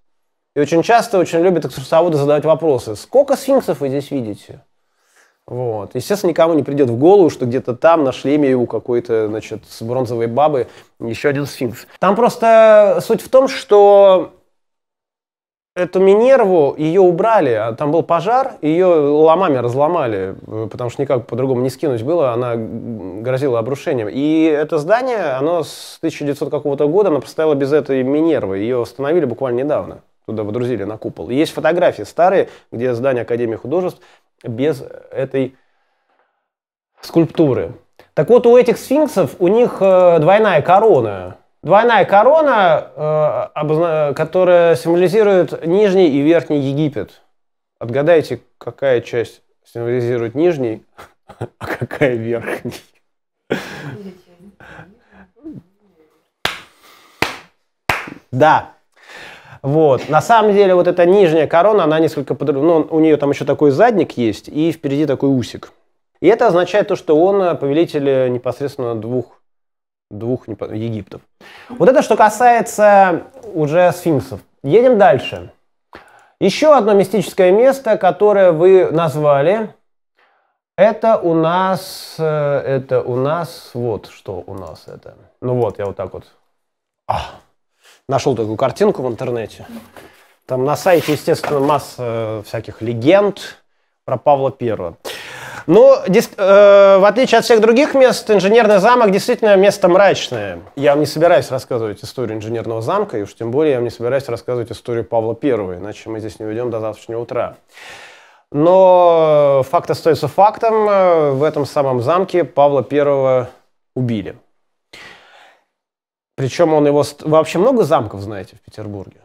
И очень часто, очень любят экскурсоводы задавать вопросы. Сколько сфинксов вы здесь видите? Вот. Естественно, никому не придет в голову, что где-то там на шлеме у какой-то, значит, с бронзовой бабы еще один сфинкс. Там просто суть в том, что Эту Минерву, ее убрали, а там был пожар, ее ломами разломали, э, потому что никак по-другому не скинуть было, она грозила обрушением. И это здание, оно с 1900 какого-то года, оно постояло без этой Минервы, ее установили буквально недавно, туда водрузили на купол. И есть фотографии старые, где здание Академии художеств без этой скульптуры. Так вот, у этих сфинксов, у них э, двойная корона. Двойная корона, э, которая символизирует Нижний и Верхний Египет. Отгадайте, какая часть символизирует Нижний, а какая Верхний. Да. Вот. На самом деле вот эта нижняя корона, она несколько под... Ну, у нее там еще такой задник есть и впереди такой усик. И это означает то, что он э, повелитель э, непосредственно двух двух Египтов. Вот это что касается уже сфинксов. Едем дальше. Еще одно мистическое место, которое вы назвали, это у нас, э, это у нас, вот что у нас это. Ну вот, я вот так вот а, нашел такую картинку в интернете. Там на сайте, естественно, масса всяких легенд про Павла Первого. Но ну, э, в отличие от всех других мест, инженерный замок действительно место мрачное. Я вам не собираюсь рассказывать историю инженерного замка, и уж тем более я вам не собираюсь рассказывать историю Павла I, иначе мы здесь не уйдем до завтрашнего утра. Но факт остается фактом. В этом самом замке Павла I убили. Причем он его... Вы вообще много замков знаете в Петербурге?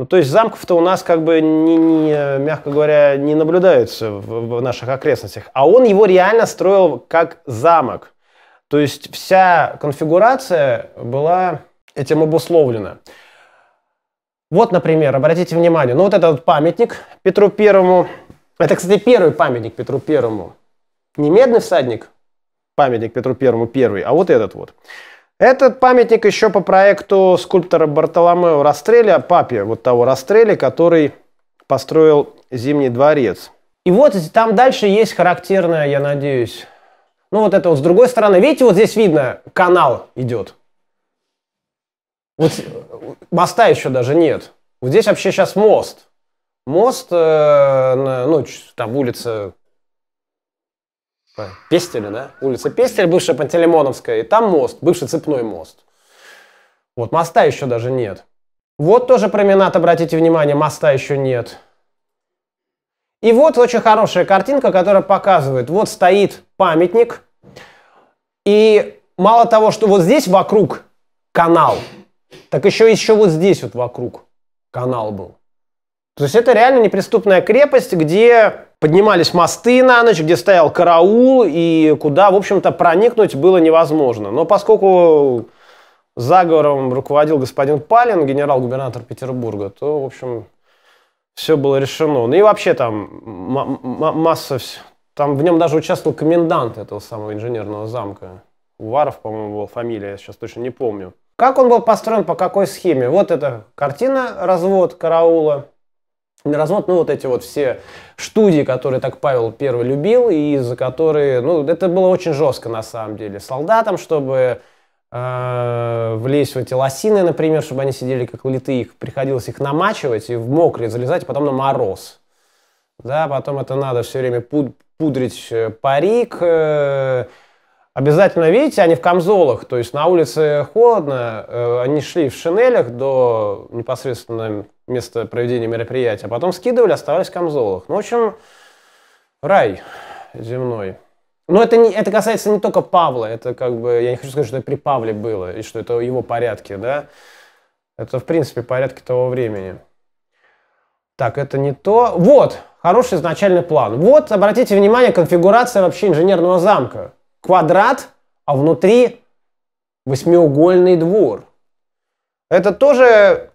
Ну, то есть замков-то у нас, как бы, не, не, мягко говоря, не наблюдаются в, в наших окрестностях. А он его реально строил как замок. То есть вся конфигурация была этим обусловлена. Вот, например, обратите внимание, ну вот этот памятник Петру Первому. Это, кстати, первый памятник Петру Первому. Не медный всадник, памятник Петру Первому первый, а вот этот вот. Этот памятник еще по проекту скульптора Бартоломео Растреля, папе вот того Растреля, который построил Зимний дворец. И вот там дальше есть характерная, я надеюсь, ну вот это вот с другой стороны. Видите, вот здесь видно, канал идет. Вот моста еще даже нет. Вот здесь вообще сейчас мост. Мост, э, на, ну, там улица Пестеля, да? Улица Пестеля, бывшая Пантелеймоновская, и там мост, бывший цепной мост. Вот моста еще даже нет. Вот тоже променад, обратите внимание, моста еще нет. И вот очень хорошая картинка, которая показывает, вот стоит памятник, и мало того, что вот здесь вокруг канал, так еще, еще вот здесь вот вокруг канал был. То есть это реально неприступная крепость, где Поднимались мосты на ночь, где стоял караул, и куда, в общем-то, проникнуть было невозможно. Но поскольку заговором руководил господин Палин, генерал-губернатор Петербурга, то, в общем, все было решено. Ну и вообще там масса... Там в нем даже участвовал комендант этого самого инженерного замка. Уваров, по-моему, была фамилия, я сейчас точно не помню. Как он был построен, по какой схеме? Вот эта картина «Развод караула» на развод, ну, вот эти вот все студии, которые так Павел Первый любил, и за которые, ну, это было очень жестко, на самом деле, солдатам, чтобы э, влезть в эти лосины, например, чтобы они сидели как литые, их приходилось их намачивать и в мокрый залезать, а потом на мороз. Да, потом это надо все время пуд пудрить э, парик, э, Обязательно, видите, они в камзолах, то есть на улице холодно, э, они шли в шинелях до непосредственно место проведения мероприятия. А потом скидывали, оставались в камзолах. Ну, в общем, рай земной. Но это, не, это касается не только Павла, это как бы, я не хочу сказать, что это при Павле было, и что это его порядки, да. Это, в принципе, порядки того времени. Так, это не то. Вот, хороший изначальный план. Вот, обратите внимание, конфигурация вообще инженерного замка. Квадрат, а внутри восьмиугольный двор. Это тоже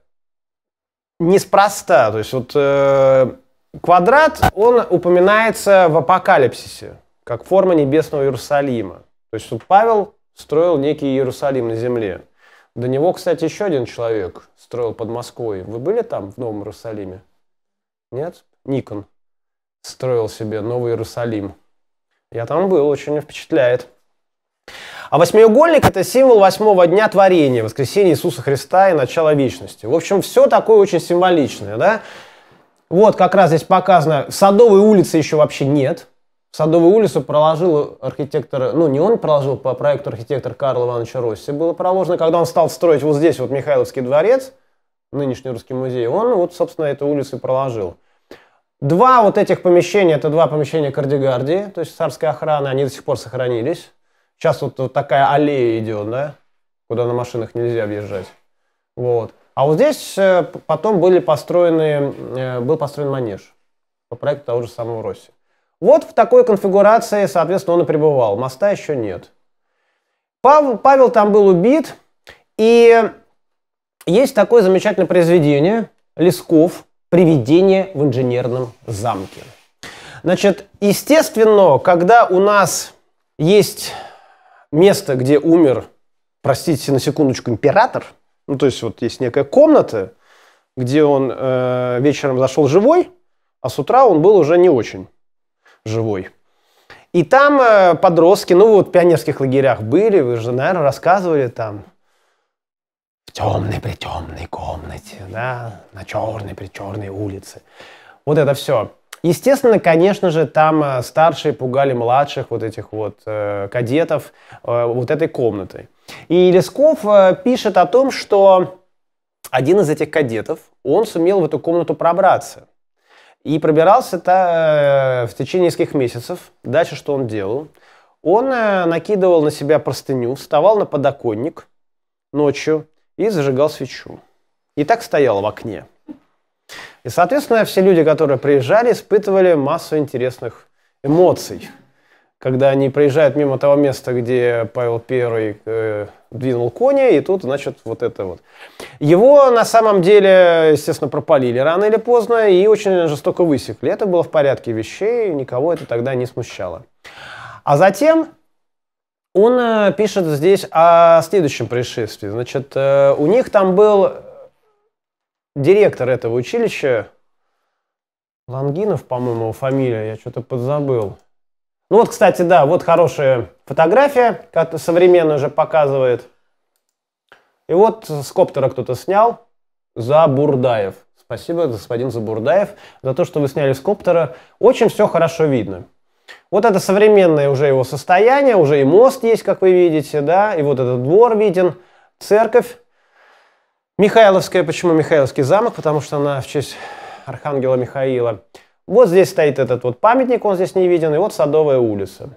неспроста. То есть вот э, квадрат, он упоминается в Апокалипсисе, как форма небесного Иерусалима. То есть вот Павел строил некий Иерусалим на земле. До него, кстати, еще один человек строил под Москвой. Вы были там, в Новом Иерусалиме? Нет? Никон строил себе Новый Иерусалим. Я там был, очень впечатляет. А восьмиугольник – это символ восьмого дня творения, воскресения Иисуса Христа и начала вечности. В общем, все такое очень символичное, да? Вот как раз здесь показано, Садовой улицы еще вообще нет. Садовую улицу проложил архитектор, ну не он проложил, по проекту архитектор Карл Ивановича Росси было проложено, когда он стал строить вот здесь вот Михайловский дворец, нынешний Русский музей, он вот, собственно, эту улицу и проложил. Два вот этих помещения, это два помещения кардигардии, то есть царской охраны, они до сих пор сохранились. Сейчас вот такая аллея идет, да, куда на машинах нельзя въезжать. Вот. А вот здесь э, потом были построены, э, был построен манеж по проекту того же самого Росси. Вот в такой конфигурации, соответственно, он и пребывал. Моста еще нет. Пав Павел там был убит, и есть такое замечательное произведение Лесков «Привидение в инженерном замке». Значит, естественно, когда у нас есть место, где умер, простите на секундочку, император, ну то есть вот есть некая комната, где он э, вечером зашел живой, а с утра он был уже не очень живой. И там э, подростки, ну вот в пионерских лагерях были, вы же, наверное, рассказывали там, в темной при темной комнате, да, на черной при черной улице. Вот это все. Естественно, конечно же, там э, старшие пугали младших вот этих вот э, кадетов э, вот этой комнатой. И Лесков э, пишет о том, что один из этих кадетов, он сумел в эту комнату пробраться. И пробирался-то э, в течение нескольких месяцев. Дальше что он делал? Он э, накидывал на себя простыню, вставал на подоконник ночью и зажигал свечу. И так стоял в окне. И, соответственно, все люди, которые приезжали, испытывали массу интересных эмоций. Когда они проезжают мимо того места, где Павел Первый э, двинул коня, и тут, значит, вот это вот. Его на самом деле, естественно, пропалили рано или поздно и очень жестоко высекли. Это было в порядке вещей, никого это тогда не смущало. А затем он э, пишет здесь о следующем происшествии. Значит, э, у них там был директор этого училища, Лангинов, по-моему, фамилия, я что-то подзабыл. Ну вот, кстати, да, вот хорошая фотография, как современно уже показывает. И вот с коптера кто-то снял. за Бурдаев. Спасибо, господин Забурдаев, за то, что вы сняли с коптера. Очень все хорошо видно. Вот это современное уже его состояние, уже и мост есть, как вы видите, да, и вот этот двор виден, церковь. Михайловская. Почему Михайловский замок? Потому что она в честь архангела Михаила. Вот здесь стоит этот вот памятник, он здесь не виден, и вот Садовая улица.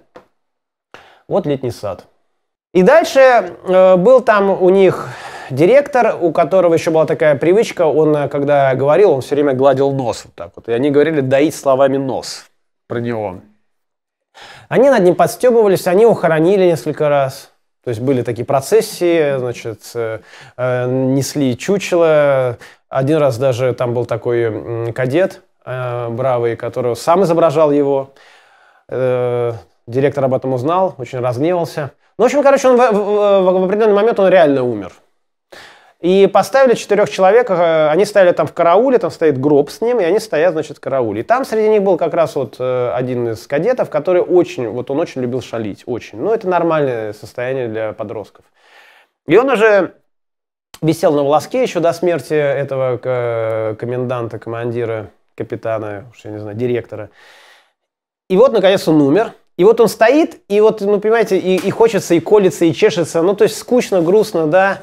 Вот летний сад. И дальше э, был там у них директор, у которого еще была такая привычка, он, э, когда говорил, он все время гладил нос вот так вот. И они говорили «доить словами нос» про него. Они над ним подстебывались, они его хоронили несколько раз. То есть были такие процессии, значит, э, э, несли чучело. Один раз даже там был такой кадет э, бравый, который сам изображал его. Директор об этом узнал, очень разгневался. Ну, в общем, короче, он в, в, в определенный момент он реально умер. И поставили четырех человек, э, они стояли там в карауле, там стоит гроб с ним, и они стоят, значит, в карауле. И там среди них был как раз вот э, один из кадетов, который очень, вот он очень любил шалить, очень. Ну, это нормальное состояние для подростков. И он уже висел на волоске еще до смерти этого э, коменданта, командира, капитана, уж я не знаю, директора. И вот, наконец, он умер. И вот он стоит, и вот, ну, понимаете, и, и хочется, и колется, и чешется. Ну, то есть скучно, грустно, да.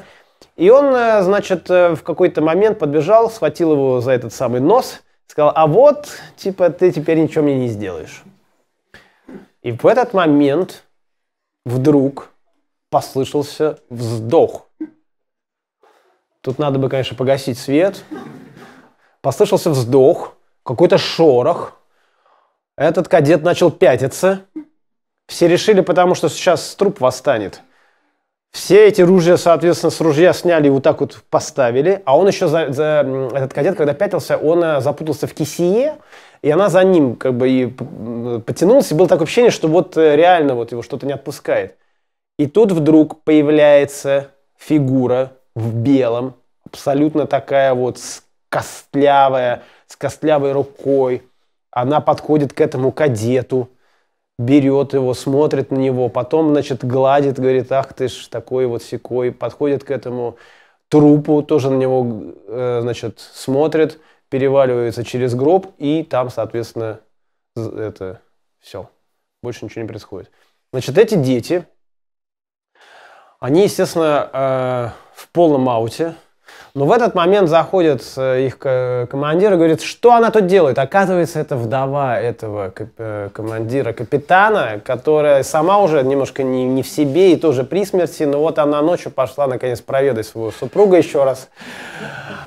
И он, э, значит, э, в какой-то момент подбежал, схватил его за этот самый нос, сказал, а вот, типа, ты теперь ничего мне не сделаешь. И в этот момент вдруг послышался вздох. Тут надо бы, конечно, погасить свет. Послышался вздох, какой-то шорох. Этот кадет начал пятиться. Все решили, потому что сейчас труп восстанет. Все эти ружья, соответственно, с ружья сняли и вот так вот поставили. А он еще, за, за, этот кадет, когда пятился, он э, запутался в кисее, и она за ним как бы и потянулась. И было такое ощущение, что вот э, реально вот его что-то не отпускает. И тут вдруг появляется фигура в белом, абсолютно такая вот костлявая, с костлявой рукой. Она подходит к этому кадету, берет его, смотрит на него, потом, значит, гладит, говорит, ах ты ж такой вот секой, подходит к этому трупу, тоже на него, э, значит, смотрит, переваливается через гроб, и там, соответственно, это все. Больше ничего не происходит. Значит, эти дети, они, естественно, э, в полном ауте, но в этот момент заходит э, их командир и говорит, что она тут делает. Оказывается, это вдова этого э, командира, капитана, которая сама уже немножко не, не в себе и тоже при смерти. Но вот она ночью пошла, наконец, проведать своего супруга еще раз.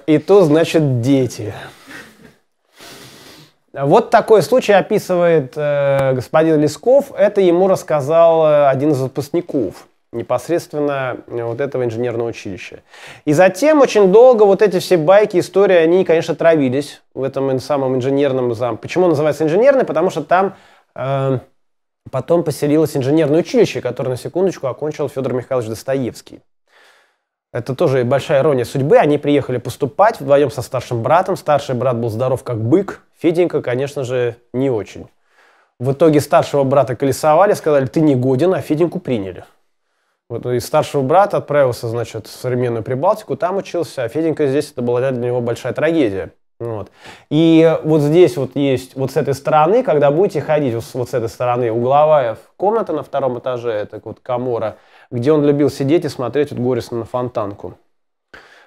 И то, значит, дети. Вот такой случай описывает э, господин Лесков. Это ему рассказал э, один из выпускников непосредственно э, вот этого инженерного училища. И затем очень долго вот эти все байки, истории, они, конечно, травились в этом самом инженерном зам. Почему он называется инженерный? Потому что там э, потом поселилось инженерное училище, которое, на секундочку, окончил Федор Михайлович Достоевский. Это тоже большая ирония судьбы. Они приехали поступать вдвоем со старшим братом. Старший брат был здоров как бык. Феденька, конечно же, не очень. В итоге старшего брата колесовали, сказали, ты не годен, а Феденьку приняли. Вот э, из старшего брата отправился, значит, в современную Прибалтику, там учился, а Феденька здесь, это была для него большая трагедия. Ну вот. И вот здесь вот есть, вот с этой стороны, когда будете ходить, вот с этой стороны угловая комната на втором этаже, это вот Камора, где он любил сидеть и смотреть вот горестно на фонтанку.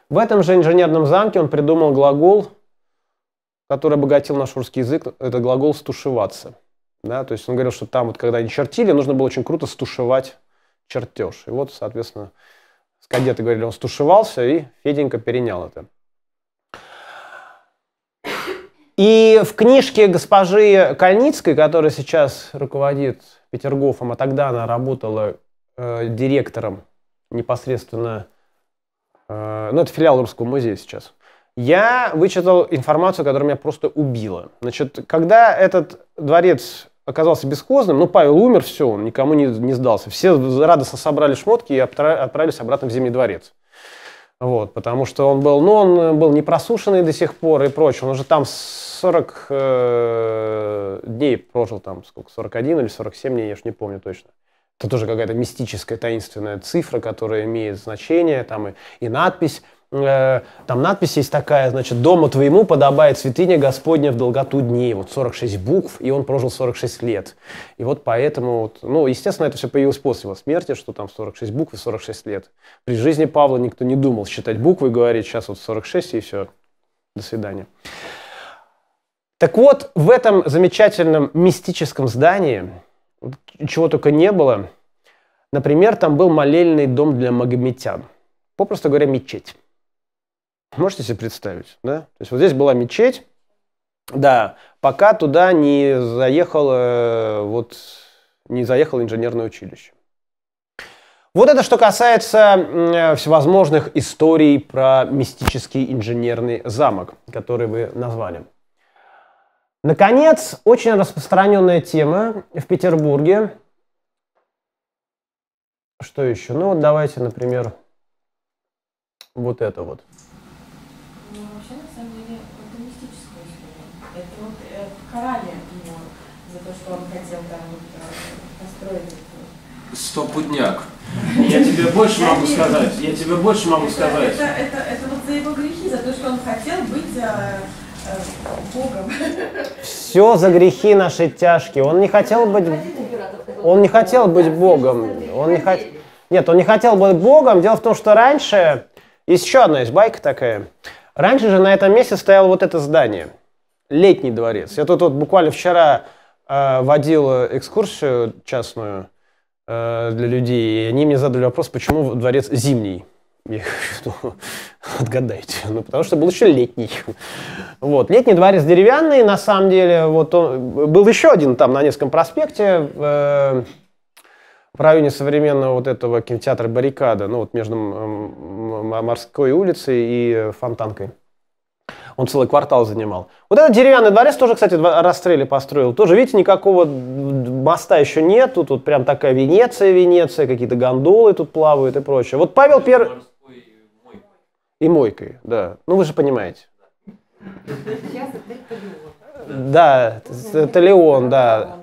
В этом же инженерном замке он придумал глагол, который обогатил наш русский язык, это глагол «стушеваться». Да, то есть он говорил, что там вот когда они чертили, нужно было очень круто стушевать чертеж. И вот, соответственно, с кадеты говорили, он стушевался, и Феденька перенял это. И в книжке госпожи Кальницкой, которая сейчас руководит Петергофом, а тогда она работала э, директором непосредственно, э, ну это филиал Русского музея сейчас, я вычитал информацию, которая меня просто убила. Значит, когда этот дворец оказался бесхозным, но Павел умер, все, он никому не, не сдался. Все радостно собрали шмотки и отправились обратно в Зимний дворец. Вот, потому что он был, ну, он э, был не просушенный до сих пор и прочее. Он уже там 40 э, дней прожил, там, сколько, 41 или 47 дней, я уж не помню точно. Это тоже какая-то мистическая, таинственная цифра, которая имеет значение, там и, и надпись Э, там надпись есть такая, значит, «Дома твоему подобает святыня Господня в долготу дней». Вот 46 букв, и он прожил 46 лет. И вот поэтому, вот, ну, естественно, это все появилось после его смерти, что там 46 букв и 46 лет. При жизни Павла никто не думал считать буквы, говорить «сейчас вот 46 и все, до свидания». Так вот, в этом замечательном мистическом здании, чего только не было, например, там был молельный дом для магометян. Попросту говоря, мечеть. Можете себе представить, да? То есть вот здесь была мечеть, да, пока туда не заехало, э, вот, не заехало инженерное училище. Вот это что касается всевозможных историй про мистический инженерный замок, который вы назвали. Наконец, очень распространенная тема в Петербурге. Что еще? Ну вот давайте, например, вот это вот. карали его за то, что он хотел там вот, э, построить Стопудняк. Я тебе больше могу сказать. Я тебе больше могу сказать. Это, это, это вот за его грехи, за то, что он хотел быть э, э, Богом. Все за грехи наши тяжкие. Он не хотел быть, он не хотел быть Богом. Он не хотел. Нет, он не хотел быть Богом. Дело в том, что раньше... Есть еще одна из байка такая. Раньше же на этом месте стояло вот это здание – летний дворец. Я тут вот буквально вчера э, водил экскурсию частную э, для людей, и они мне задали вопрос, почему дворец зимний. Я говорю, «Ну, отгадайте. Ну, потому что был еще летний. Вот. Летний дворец деревянный, на самом деле. Вот он, был еще один там на Невском проспекте, э, в районе современного вот этого кинотеатра «Баррикада», ну, вот между Морской улицей и Фонтанкой он целый квартал занимал. Вот этот деревянный дворец тоже, кстати, расстрели построил. Тоже, видите, никакого моста еще нет. Тут вот прям такая Венеция, Венеция, какие-то гондолы тут плавают и прочее. Вот Павел Первый... И мойкой, да. Ну, вы же понимаете. Да, это Леон, да.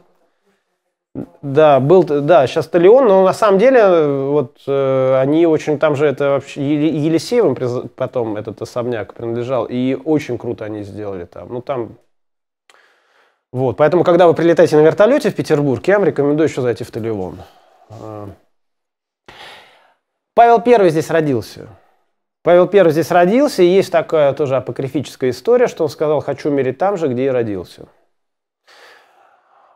Да, был, да, сейчас Талион, но на самом деле э, вот э, они очень, там же это вообще Елисеевым потом этот особняк принадлежал, и очень круто они сделали там. Ну там, вот, поэтому, когда вы прилетаете на вертолете в Петербург, я вам рекомендую еще зайти в Талион. Э, Павел Первый здесь родился. Павел Первый здесь родился, и есть такая тоже апокрифическая история, что он сказал, хочу умереть там же, где и родился.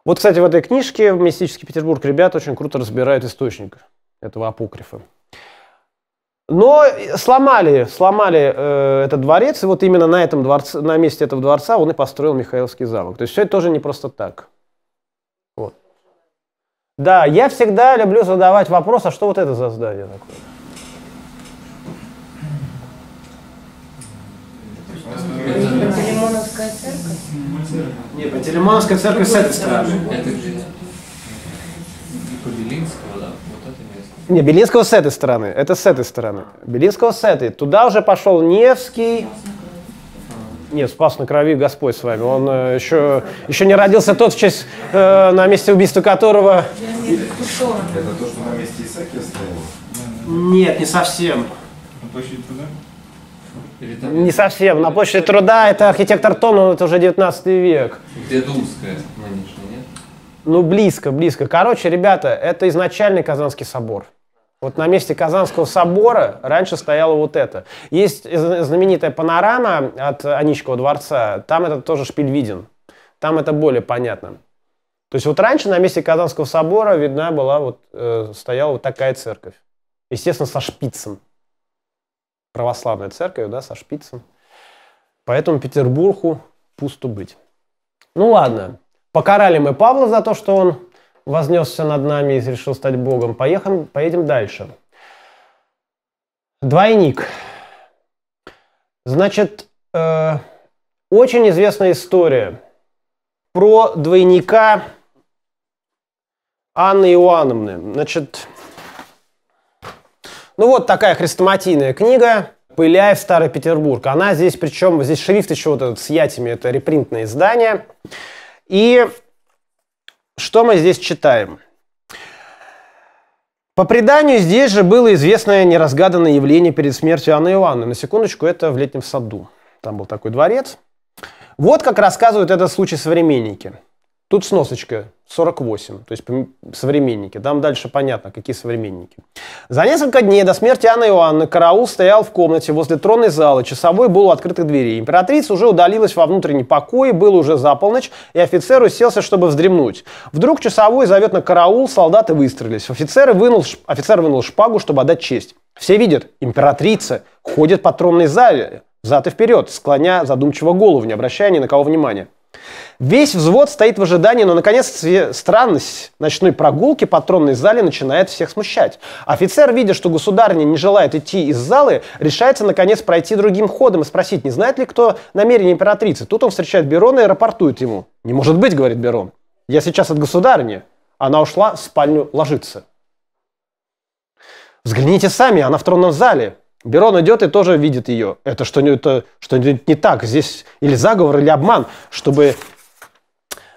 Вот, кстати, в этой книжке в «Мистический Петербург» ребята очень круто разбирают источник этого апокрифа. Но сломали, сломали э, этот дворец, и вот именно на этом дворце, на месте этого дворца он и построил Михаиловский замок. То есть все это тоже не просто так. Вот. Да, я всегда люблю задавать вопрос, а что вот это за здание такое? Наполеоновская церковь? Нет, Пантелеймоновская церковь с этой стороны. Это Не, Белинского с этой стороны, это с этой стороны. Белинского с этой. Туда уже пошел Невский. А. Нет, спас на крови Господь с вами. Он э, еще, еще не родился тот, в честь, э, на месте убийства которого... Это то, что на месте Исаакия стояло? Нет, не совсем. Точно туда? Не совсем. На площади труда это архитектор Тон, ну, это уже 19 век. Где-то узкая, конечно, нет? Ну, близко, близко. Короче, ребята, это изначальный Казанский собор. Вот на месте Казанского собора раньше стояло вот это. Есть знаменитая панорама от Аничкова дворца. Там это тоже шпиль виден. Там это более понятно. То есть вот раньше на месте Казанского собора видна была вот, э, стояла вот такая церковь. Естественно, со шпицем православной церковью, да, со шпицем. Поэтому Петербургу пусто быть. Ну ладно, покарали мы Павла за то, что он вознесся над нами и решил стать Богом. Поехали, поедем дальше. Двойник. Значит, э, очень известная история про двойника Анны Иоанновны. Значит, ну вот такая хрестоматийная книга. Пыляев Старый Петербург. Она здесь, причем, здесь шрифт еще вот этот с ятями, это репринтное издание. И что мы здесь читаем? По преданию, здесь же было известное неразгаданное явление перед смертью Анны Ивановны. На секундочку, это в летнем саду. Там был такой дворец. Вот как рассказывают этот случай современники. Тут сносочка 48, то есть современники. Там дальше понятно, какие современники. За несколько дней до смерти Анны Иоанны караул стоял в комнате возле тронной залы, часовой был у открытых дверей. Императрица уже удалилась во внутренний покой, было уже за полночь, и офицер уселся, чтобы вздремнуть. Вдруг часовой зовет на караул, солдаты выстрелились. Офицер вынул, офицер вынул шпагу, чтобы отдать честь. Все видят, императрица ходит по тронной зале, взад и вперед, склоня задумчиво голову, не обращая ни на кого внимания. Весь взвод стоит в ожидании, но, наконец, странность ночной прогулки по тронной зале начинает всех смущать. Офицер, видя, что государня не желает идти из залы, решается, наконец, пройти другим ходом и спросить, не знает ли кто намерения императрицы. Тут он встречает Берона и рапортует ему. «Не может быть», — говорит Берон. «Я сейчас от государни». Она ушла в спальню ложиться. «Взгляните сами, она в тронном зале», Берон идет и тоже видит ее. Это что-нибудь что не так. Здесь или заговор, или обман, чтобы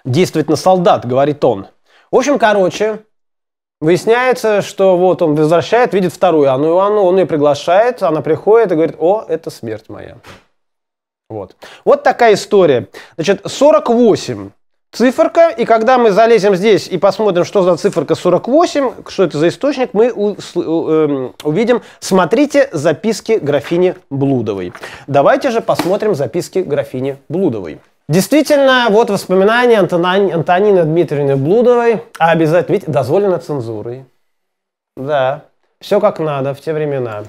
действовать на солдат, говорит он. В общем, короче, выясняется, что вот он возвращает, видит вторую Анну Иоанну, он ее приглашает, она приходит и говорит, о, это смерть моя. Вот. Вот такая история. Значит, 48 циферка, и когда мы залезем здесь и посмотрим, что за циферка 48, что это за источник, мы эм, увидим, смотрите записки графини Блудовой. Давайте же посмотрим записки графини Блудовой. Действительно, вот воспоминания Антонани, Антонины Дмитриевны Блудовой, а обязательно, ведь дозволено цензурой. Да, все как надо в те времена.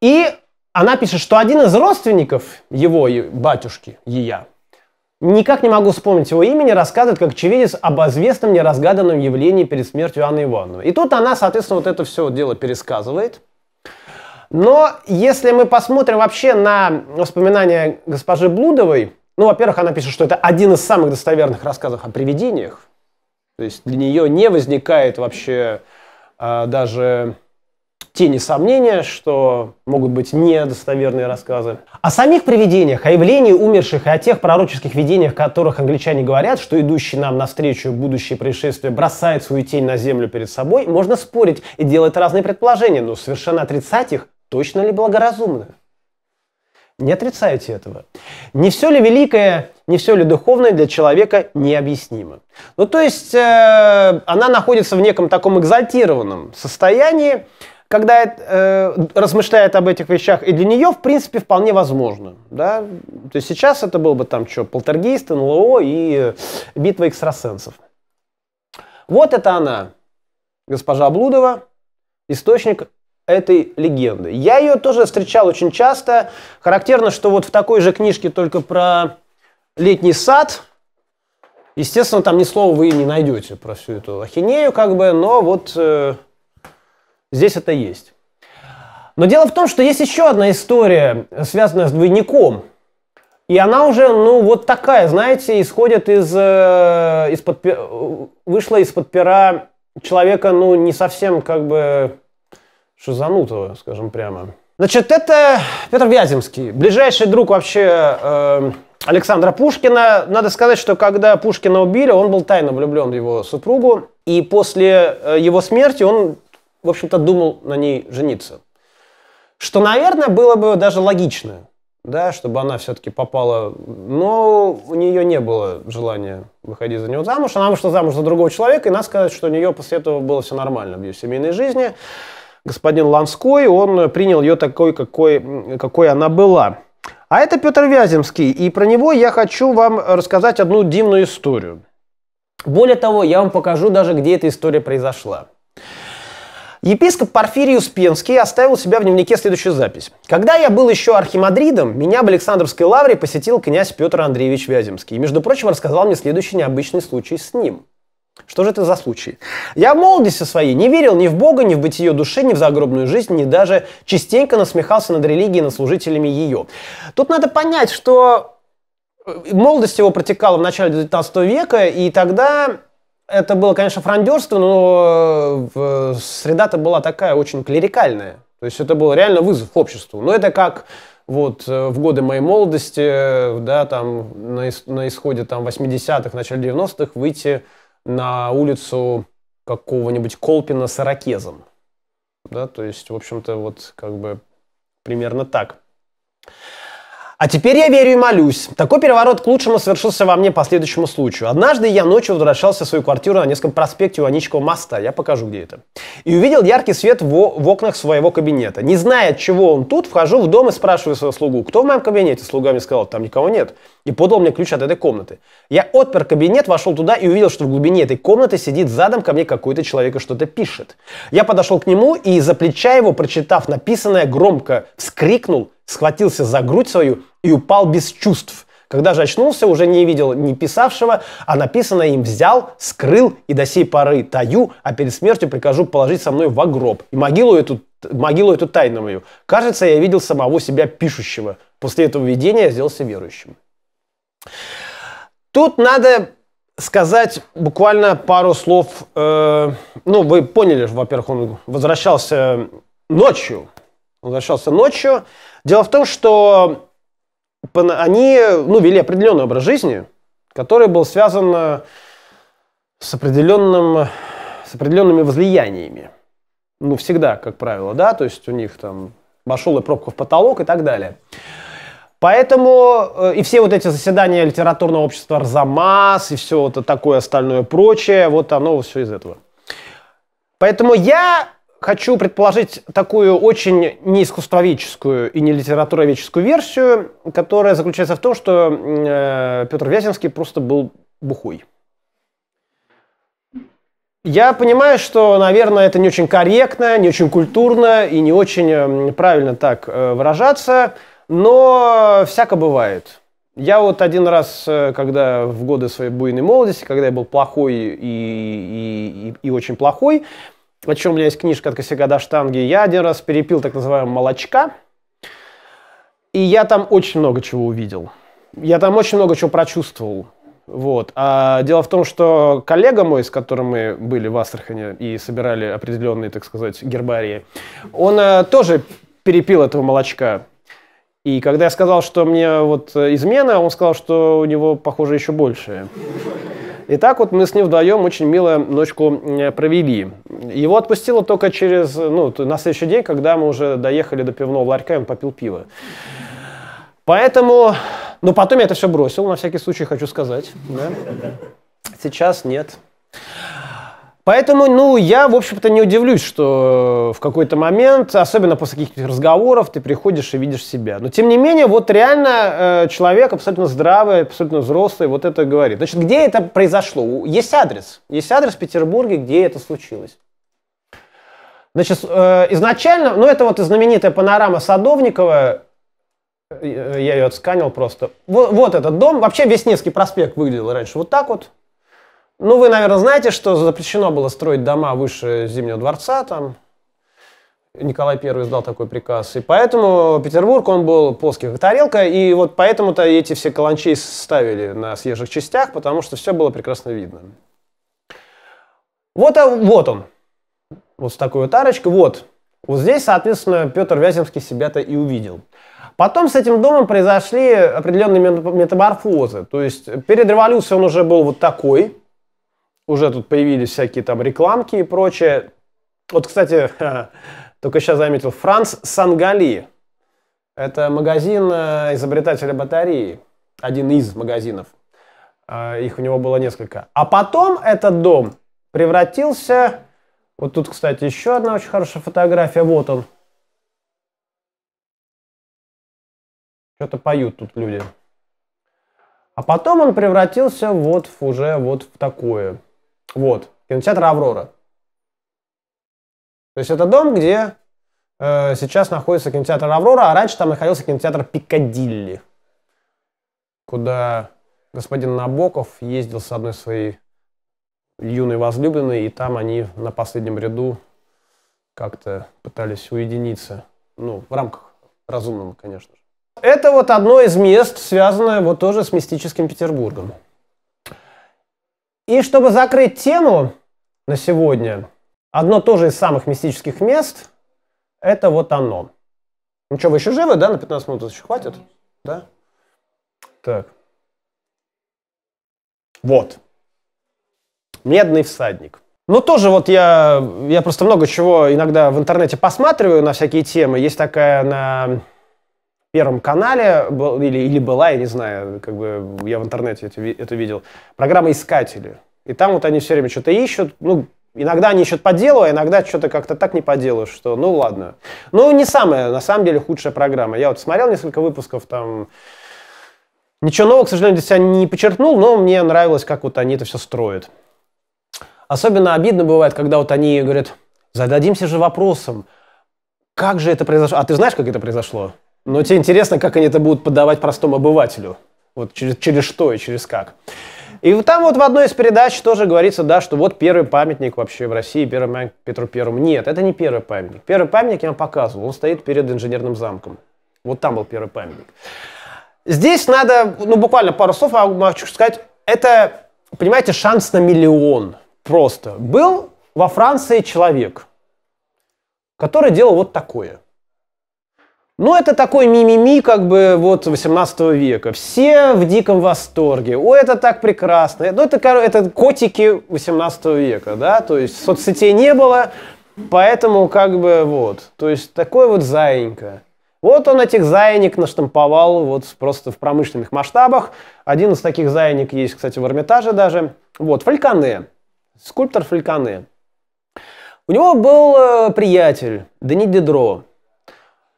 И она пишет, что один из родственников его батюшки, ее, Никак не могу вспомнить его имени, рассказывает как очевидец об известном неразгаданном явлении перед смертью Анны Ивановны. И тут она, соответственно, вот это все дело пересказывает. Но если мы посмотрим вообще на воспоминания госпожи Блудовой, ну, во-первых, она пишет, что это один из самых достоверных рассказов о привидениях. То есть для нее не возникает вообще э, даже тени сомнения, что могут быть недостоверные рассказы. О самих привидениях, о явлении умерших и о тех пророческих видениях, которых англичане говорят, что идущий нам навстречу будущее происшествие бросает свою тень на землю перед собой, можно спорить и делать разные предположения, но совершенно отрицать их точно ли благоразумно. Не отрицайте этого. Не все ли великое, не все ли духовное для человека необъяснимо. Ну, то есть э, она находится в неком таком экзальтированном состоянии, когда э, размышляет об этих вещах, и для нее, в принципе, вполне возможно. Да? То есть сейчас это был бы там что, полтергейст, НЛО и битва экстрасенсов. Вот это она, госпожа Блудова, источник этой легенды. Я ее тоже встречал очень часто. Характерно, что вот в такой же книжке, только про летний сад, естественно, там ни слова вы не найдете про всю эту ахинею, как бы, но вот... Э, Здесь это есть. Но дело в том, что есть еще одна история, связанная с двойником. И она уже, ну, вот такая, знаете, исходит из... Э, из под, вышла из-под пера человека, ну, не совсем, как бы, шизанутого, скажем прямо. Значит, это Петр Вяземский, ближайший друг вообще э, Александра Пушкина. Надо сказать, что когда Пушкина убили, он был тайно влюблен в его супругу. И после э, его смерти он в общем-то, думал на ней жениться. Что, наверное, было бы даже логично, да, чтобы она все-таки попала. Но у нее не было желания выходить за него замуж. Она вышла замуж за другого человека, и надо сказать, что у нее после этого было все нормально в ее семейной жизни. Господин Ланской, он принял ее такой, какой, какой она была. А это Петр Вяземский, и про него я хочу вам рассказать одну дивную историю. Более того, я вам покажу даже, где эта история произошла. Епископ Порфирий Успенский оставил у себя в дневнике следующую запись. «Когда я был еще архимадридом, меня в Александровской лавре посетил князь Петр Андреевич Вяземский и, между прочим, рассказал мне следующий необычный случай с ним». Что же это за случай? Я в молодости своей не верил ни в Бога, ни в бытие души, ни в загробную жизнь, ни даже частенько насмехался над религией, над служителями ее. Тут надо понять, что э, молодость его протекала в начале 19 века, и тогда это было, конечно, франдерство, но э, среда-то была такая очень клерикальная. То есть это был реально вызов обществу. Но это как вот э, в годы моей молодости, э, да, там на, ис- на исходе там 80-х, начале 90-х выйти на улицу какого-нибудь Колпина с ирокезом. Да, то есть, в общем-то, вот как бы примерно так. А теперь я верю и молюсь. Такой переворот к лучшему совершился во мне по следующему случаю. Однажды я ночью возвращался в свою квартиру на Невском проспекте у Аничкого моста, я покажу где это, и увидел яркий свет в, в окнах своего кабинета. Не зная, чего он тут, вхожу в дом и спрашиваю своего слугу, кто в моем кабинете? Слуга мне сказал, там никого нет, и подал мне ключ от этой комнаты. Я отпер кабинет, вошел туда и увидел, что в глубине этой комнаты сидит задом ко мне какой-то человек и что-то пишет. Я подошел к нему и, за плеча его, прочитав написанное, громко вскрикнул – схватился за грудь свою и упал без чувств. Когда же очнулся, уже не видел ни писавшего, а написанное им взял, скрыл и до сей поры таю, а перед смертью прикажу положить со мной в гроб. И могилу эту, могилу эту тайну мою. Кажется, я видел самого себя пишущего. После этого видения я сделался верующим. Тут надо сказать буквально пару слов. Э, ну, вы поняли, во-первых, он возвращался ночью. возвращался ночью. Дело в том, что они ну, вели определенный образ жизни, который был связан э, с, определенным, с определенными возлияниями. Ну, всегда, как правило, да, то есть у них там башел и пробка в потолок и так далее. Поэтому э, и все вот эти заседания литературного общества Арзамас и все вот такое остальное прочее, вот оно все из этого. Поэтому я хочу предположить такую очень не искусствоведческую и не литературоведческую версию, которая заключается в том, что э, Петр Вяземский просто был бухой. Я понимаю, что, наверное, это не очень корректно, не очень культурно и не очень э, правильно так э, выражаться, но всяко бывает. Я вот один раз, э, когда в годы своей буйной молодости, когда я был плохой и, и, и, и очень плохой, о чем у меня есть книжка от косяка до штанги. Я один раз перепил так называемого молочка, и я там очень много чего увидел. Я там очень много чего прочувствовал. Вот. А дело в том, что коллега мой, с которым мы были в Астрахане и собирали определенные, так сказать, гербарии, он э, тоже перепил этого молочка. И когда я сказал, что мне вот э, измена, он сказал, что у него, похоже, еще больше. И так вот мы с ним вдвоем очень мило ночку э, провели. Его отпустило только через, ну, на следующий день, когда мы уже доехали до пивного ларька, и он попил пиво. Поэтому, но ну, потом я это все бросил, на всякий случай хочу сказать. Да? Сейчас нет. Поэтому, ну, я, в общем-то, не удивлюсь, что э, в какой-то момент, особенно после каких-то разговоров, ты приходишь и видишь себя. Но, тем не менее, вот реально э, человек абсолютно здравый, абсолютно взрослый вот это говорит. Значит, где это произошло? Есть адрес. Есть адрес в Петербурге, где это случилось. Значит, э, изначально, ну, это вот и знаменитая панорама Садовникова, э, я ее отсканил просто. Вот, вот этот дом, вообще Веснецкий проспект выглядел раньше вот так вот, ну, вы, наверное, знаете, что запрещено было строить дома выше Зимнего дворца, там, Николай I издал такой приказ. И поэтому Петербург, он был плоский как тарелка, и вот поэтому-то эти все каланчи ставили на съезжих частях, потому что все было прекрасно видно. Вот, а, вот он, вот с такой вот арочкой, вот. Вот здесь, соответственно, Петр Вяземский себя-то и увидел. Потом с этим домом произошли определенные метаморфозы. То есть перед революцией он уже был вот такой, уже тут появились всякие там рекламки и прочее. Вот, кстати, только сейчас заметил, Франц Сангали. Это магазин э, изобретателя батареи. Один из магазинов. А, их у него было несколько. А потом этот дом превратился... Вот тут, кстати, еще одна очень хорошая фотография. Вот он. Что-то поют тут люди. А потом он превратился вот в уже вот в такое. Вот, кинотеатр «Аврора». То есть это дом, где э, сейчас находится кинотеатр «Аврора», а раньше там находился кинотеатр «Пикадилли», куда господин Набоков ездил с одной своей юной возлюбленной, и там они на последнем ряду как-то пытались уединиться. Ну, в рамках разумного, конечно же. Это вот одно из мест, связанное вот тоже с мистическим Петербургом. И чтобы закрыть тему на сегодня, одно тоже из самых мистических мест – это вот оно. Ну что, вы еще живы, да? На 15 минут еще хватит? Да? Так. Вот. Медный всадник. Ну, тоже вот я, я просто много чего иногда в интернете посматриваю на всякие темы. Есть такая на Первом канале, или, или была, я не знаю, как бы я в интернете это, это видел, программа «Искатели». И там вот они все время что-то ищут, ну, Иногда они ищут по делу, а иногда что-то как-то так не по делу, что ну ладно. Ну, не самая, на самом деле, худшая программа. Я вот смотрел несколько выпусков там, Ничего нового, к сожалению, для себя не почерпнул, но мне нравилось, как вот они это все строят. Особенно обидно бывает, когда вот они говорят, зададимся же вопросом, как же это произошло? А ты знаешь, как это произошло? Но тебе интересно, как они это будут подавать простому обывателю. Вот через, через что и через как. И вот там вот в одной из передач тоже говорится, да, что вот первый памятник вообще в России, первый памятник Петру Первому. Нет, это не первый памятник. Первый памятник я вам показывал, он стоит перед инженерным замком. Вот там был первый памятник. Здесь надо, ну, буквально пару слов а хочу сказать. Это, понимаете, шанс на миллион просто. Был во Франции человек, который делал вот такое. Ну, это такой мимими, как бы, вот, 18 века. Все в диком восторге. О, это так прекрасно. Ну, это, это котики 18 века, да, то есть соцсетей не было, поэтому, как бы, вот. То есть, такой вот заинька. Вот он этих заинек наштамповал вот просто в промышленных масштабах. Один из таких заинек есть, кстати, в Эрмитаже даже. Вот, Фальконе. Скульптор Фальконе. У него был э, приятель, Дени Дедро.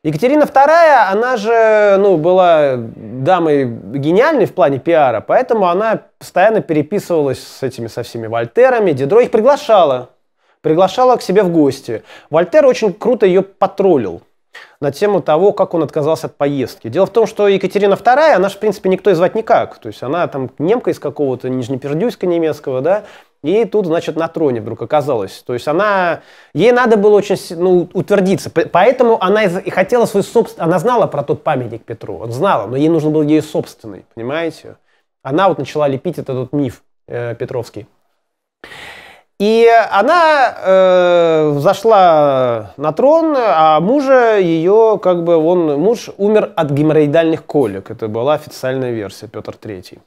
Екатерина II, она же, ну, была дамой гениальной в плане пиара, поэтому она постоянно переписывалась с этими, со всеми Вольтерами, Дидро их приглашала, приглашала к себе в гости. Вольтер очень круто ее потроллил на тему того, как он отказался от поездки. Дело в том, что Екатерина II, она же, в принципе, никто и звать никак. То есть она там немка из какого-то Нижнепердюйска немецкого, да, и тут, значит, на троне вдруг оказалась. То есть она... Ей надо было очень ну, утвердиться. Поэтому она и хотела свой собственный... Она знала про тот памятник Петру. Он знала, но ей нужен был ее собственный, понимаете? Она вот начала лепить этот, этот миф э, петровский. И она э, зашла на трон, а мужа ее, как бы, он, муж умер от геморроидальных колик. Это была официальная версия, Петр III.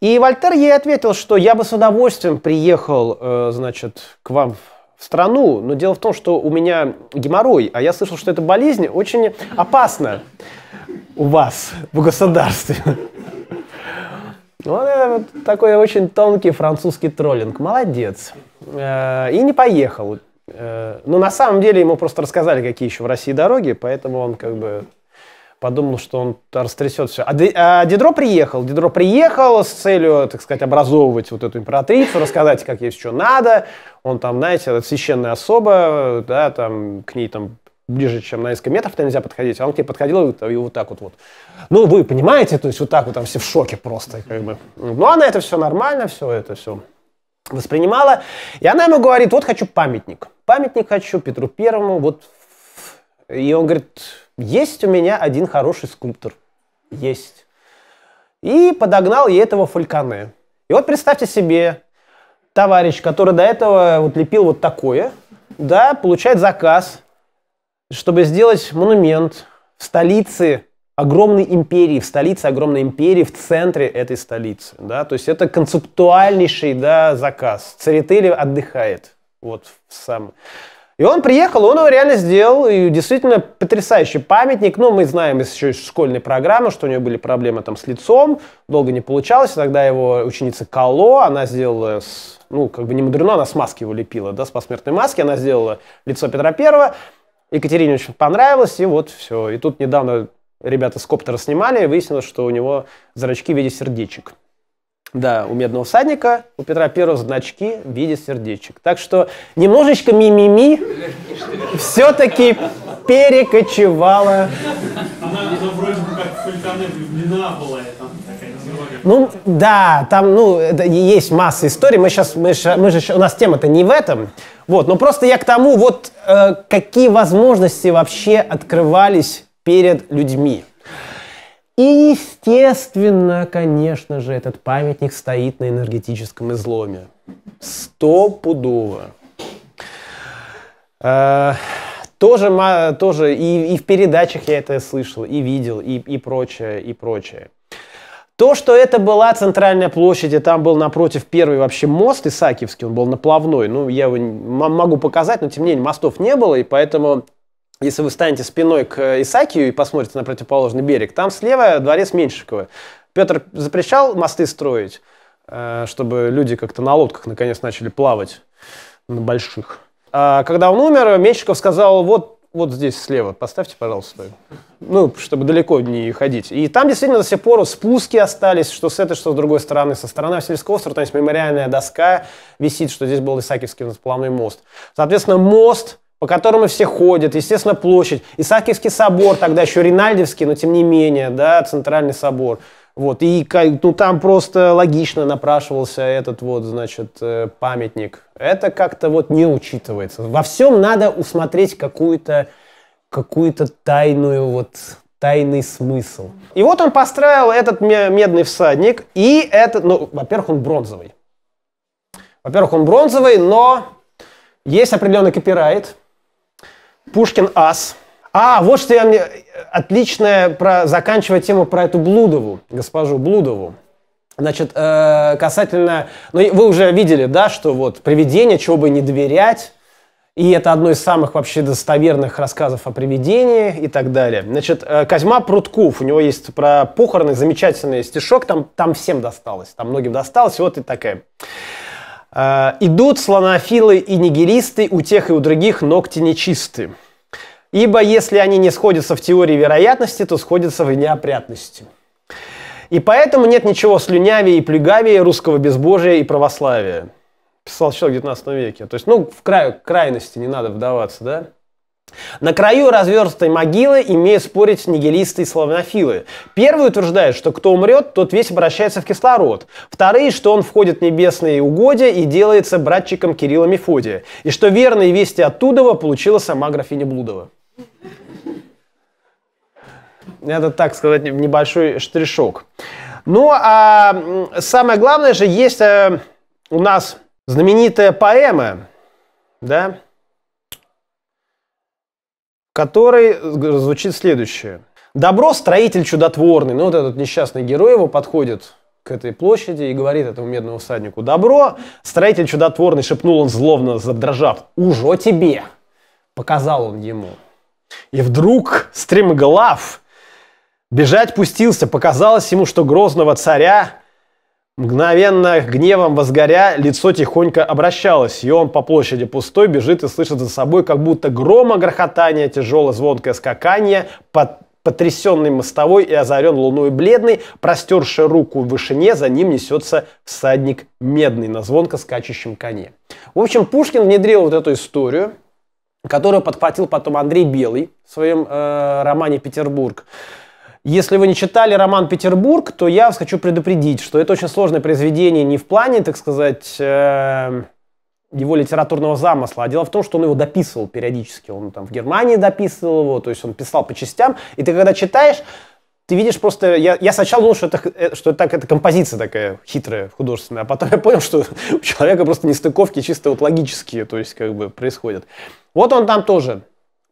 И Вольтер ей ответил, что я бы с удовольствием приехал, э, значит, к вам в страну, но дело в том, что у меня геморрой, а я слышал, что эта болезнь очень опасна у вас в государстве. Вот это вот такой очень тонкий французский троллинг. Молодец. Э, и не поехал. Э, Но ну, на самом деле ему просто рассказали, какие еще в России дороги, поэтому он как бы подумал, что он растрясет все. А, а Дидро приехал. Дидро приехал с целью, так сказать, образовывать вот эту императрицу, рассказать, как ей все надо. Он там, знаете, священная особа, да, там к ней там ближе, чем на несколько метров ты нельзя подходить, а он к тебе подходил и, и вот так вот, вот. Ну, вы понимаете, то есть вот так вот там все в шоке просто, как бы. Ну, она а это все нормально, все это все воспринимала. И она ему говорит, вот хочу памятник. Памятник хочу Петру Первому, вот. И он говорит, есть у меня один хороший скульптор. Есть. И подогнал ей этого Фальконе. И вот представьте себе, товарищ, который до этого вот лепил вот такое, да, получает заказ – чтобы сделать монумент в столице огромной империи, в столице огромной империи, в центре этой столицы, да, то есть это концептуальнейший, да, заказ. Церетели отдыхает, вот, сам. И он приехал, он его реально сделал, и действительно потрясающий памятник. Ну, мы знаем еще из школьной программы, что у него были проблемы там с лицом, долго не получалось. Тогда его ученица Кало, она сделала, ну, как бы не мудрено, она смазки его лепила, да, с посмертной маски, она сделала лицо Петра Первого. Екатерине очень понравилось, и вот все. И тут недавно ребята с коптера снимали, и выяснилось, что у него зрачки в виде сердечек. Да, у медного всадника, у Петра Первого значки в виде сердечек. Так что немножечко мимими все-таки перекочевала. Она, она вроде как в была. Ну, да, там, ну, есть масса историй. Мы сейчас, мы, мы же, у нас тема-то не в этом. Вот, но просто я к тому, вот, э, какие возможности вообще открывались перед людьми. И, естественно, конечно же, этот памятник стоит на энергетическом изломе. Стопудово. Э, тоже, тоже и, и в передачах я это слышал, и видел, и, и прочее, и прочее. То, что это была центральная площадь, и там был напротив первый вообще мост Исаакиевский, он был наплавной, ну, я его могу показать, но тем не менее мостов не было, и поэтому если вы станете спиной к э, Исаакию и посмотрите на противоположный берег, там слева дворец Меньшикова. Петр запрещал мосты строить, э, чтобы люди как-то на лодках наконец начали плавать, на больших. А когда он умер, Меньшиков сказал, вот вот здесь слева поставьте, пожалуйста. Ну, чтобы далеко не ходить. И там действительно до сих пор спуски остались, что с этой, что с другой стороны. Со стороны Васильевского острова там есть мемориальная доска висит, что здесь был Исаакиевский плавный мост. Соответственно, мост по которому все ходят, естественно, площадь, Исаакиевский собор, тогда еще Ринальдевский, но тем не менее, да, Центральный собор. Вот, и ну, там просто логично напрашивался этот вот, значит, э, памятник. Это как-то вот не учитывается. Во всем надо усмотреть какую-то какую-то тайную вот тайный смысл. И вот он построил этот медный всадник, и этот, ну, во-первых, он бронзовый. Во-первых, он бронзовый, но есть определенный копирайт. Пушкин ас. А, вот что я мне... Э, отличное про... заканчивая тему про эту Блудову, госпожу Блудову. Значит, э, касательно... Ну, вы уже видели, да, что вот привидение, чего бы не доверять, и это одно из самых вообще достоверных рассказов о привидении и так далее. Значит, э, Козьма Прутков, у него есть про похороны замечательный стишок, там, там всем досталось, там многим досталось, вот и такая. Э, «Идут слонофилы и нигилисты, у тех и у других ногти нечистые ибо если они не сходятся в теории вероятности, то сходятся в неопрятности. И поэтому нет ничего слюнявее и плюгавее русского безбожия и православия. Писал человек в 19 веке. То есть, ну, в краю, крайности не надо вдаваться, да? На краю разверстой могилы имеют спорить нигилисты и славянофилы. Первый утверждает, что кто умрет, тот весь обращается в кислород. Вторые, что он входит в небесные угодья и делается братчиком Кирилла Мефодия. И что верные вести оттуда получила сама графиня Блудова. Это, так сказать, небольшой штришок. Ну, а самое главное же, есть э, у нас знаменитая поэма, да, в которой звучит следующее. Добро строитель чудотворный. Ну, вот этот несчастный герой его подходит к этой площади и говорит этому медному всаднику, «Добро!» Строитель чудотворный шепнул он, зловно задрожав, «Уже тебе!» Показал он ему. И вдруг стремглав бежать пустился. Показалось ему, что грозного царя, мгновенно гневом возгоря, лицо тихонько обращалось. И он по площади пустой бежит и слышит за собой как будто грома грохотания, тяжелое звонкое скакание, под потрясенный мостовой и озарен луной бледный, простерший руку в вышине, за ним несется всадник медный на звонко скачущем коне. В общем, Пушкин внедрил вот эту историю, которую подхватил потом Андрей Белый в своем э, романе «Петербург». Если вы не читали роман «Петербург», то я вас хочу предупредить, что это очень сложное произведение не в плане, так сказать, э, его литературного замысла, а дело в том, что он его дописывал периодически. Он там в Германии дописывал его, то есть он писал по частям. И ты когда читаешь, ты видишь просто... Я, я сначала думал, что это, э, что это, так, это композиция такая хитрая, художественная, а потом я понял, что у человека просто нестыковки чисто вот логические, то есть как бы происходят. Вот он там тоже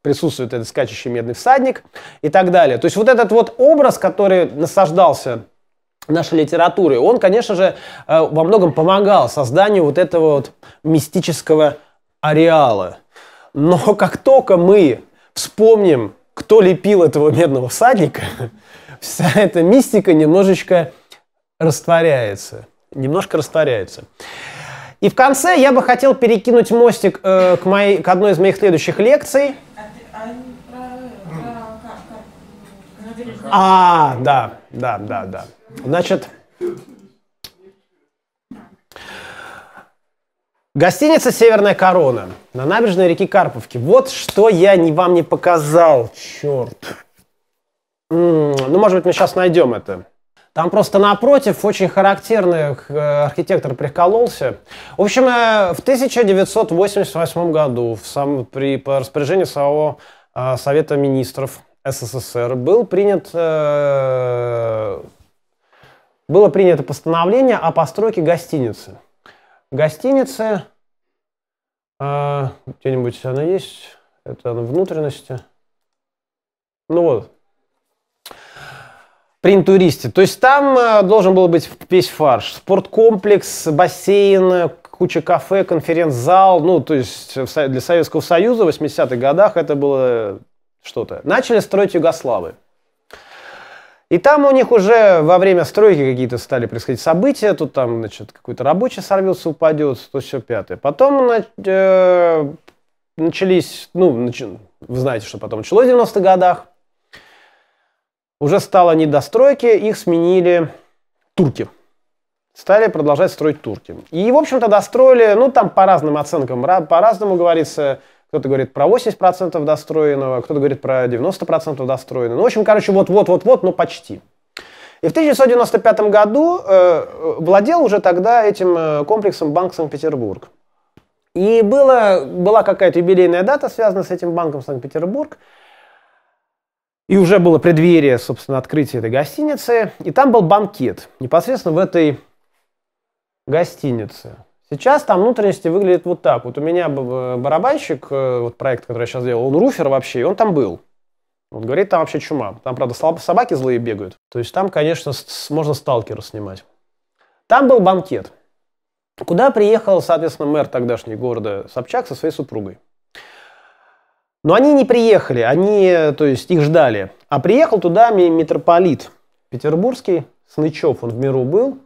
присутствует, этот скачущий медный всадник и так далее. То есть вот этот вот образ, который насаждался нашей литературы, он, конечно же, э, во многом помогал созданию вот этого вот мистического ареала. Но как только мы вспомним, кто лепил этого медного всадника, вся эта мистика немножечко растворяется. Немножко растворяется. И в конце я бы хотел перекинуть мостик э, к, моей, к одной из моих следующих лекций. А, а, а, да, да, да, да. Значит, гостиница «Северная корона» на набережной реки Карповки. Вот что я не, вам не показал, черт. Ну, может быть, мы сейчас найдем это. Там просто напротив очень характерный э, архитектор прикололся. В общем, э, в 1988 году в сам, при, по распоряжению самого э, Совета Министров СССР был принят, э, было принято постановление о постройке гостиницы. Гостиницы, э, где-нибудь она есть, это она внутренности. Ну вот, Принтуристе. То есть там э, должен был быть весь фарш. Спорткомплекс, бассейн, куча кафе, конференц-зал. Ну, то есть для Советского Союза в 80-х годах это было что-то. Начали строить Югославы. И там у них уже во время стройки какие-то стали происходить события. Тут там, значит, какой-то рабочий сорвется, упадет, то все пятое. Потом э, начались, ну, нач... вы знаете, что потом началось в 90-х годах уже стало недостройки, их сменили турки. Стали продолжать строить турки. И, в общем-то, достроили, ну, там по разным оценкам, по-разному говорится, кто-то говорит про 80% достроенного, кто-то говорит про 90% достроенного. Ну, в общем, короче, вот-вот-вот-вот, но почти. И в 1995 году э, владел уже тогда этим э, комплексом Банк Санкт-Петербург. И было, была какая-то юбилейная дата, связанная с этим банком Санкт-Петербург. И уже было преддверие, собственно, открытия этой гостиницы. И там был банкет, непосредственно в этой гостинице. Сейчас там внутренности выглядит вот так. Вот у меня э, барабанщик, э, вот проект, который я сейчас делал, он руфер вообще, и он там был. Вот говорит, там вообще чума. Там, правда, собаки злые бегают. То есть там, конечно, можно сталкера снимать. Там был банкет, куда приехал, соответственно, мэр тогдашнего города Собчак со своей супругой. Но они не приехали, они, то есть, их ждали. А приехал туда митрополит петербургский, Снычев, он в миру был.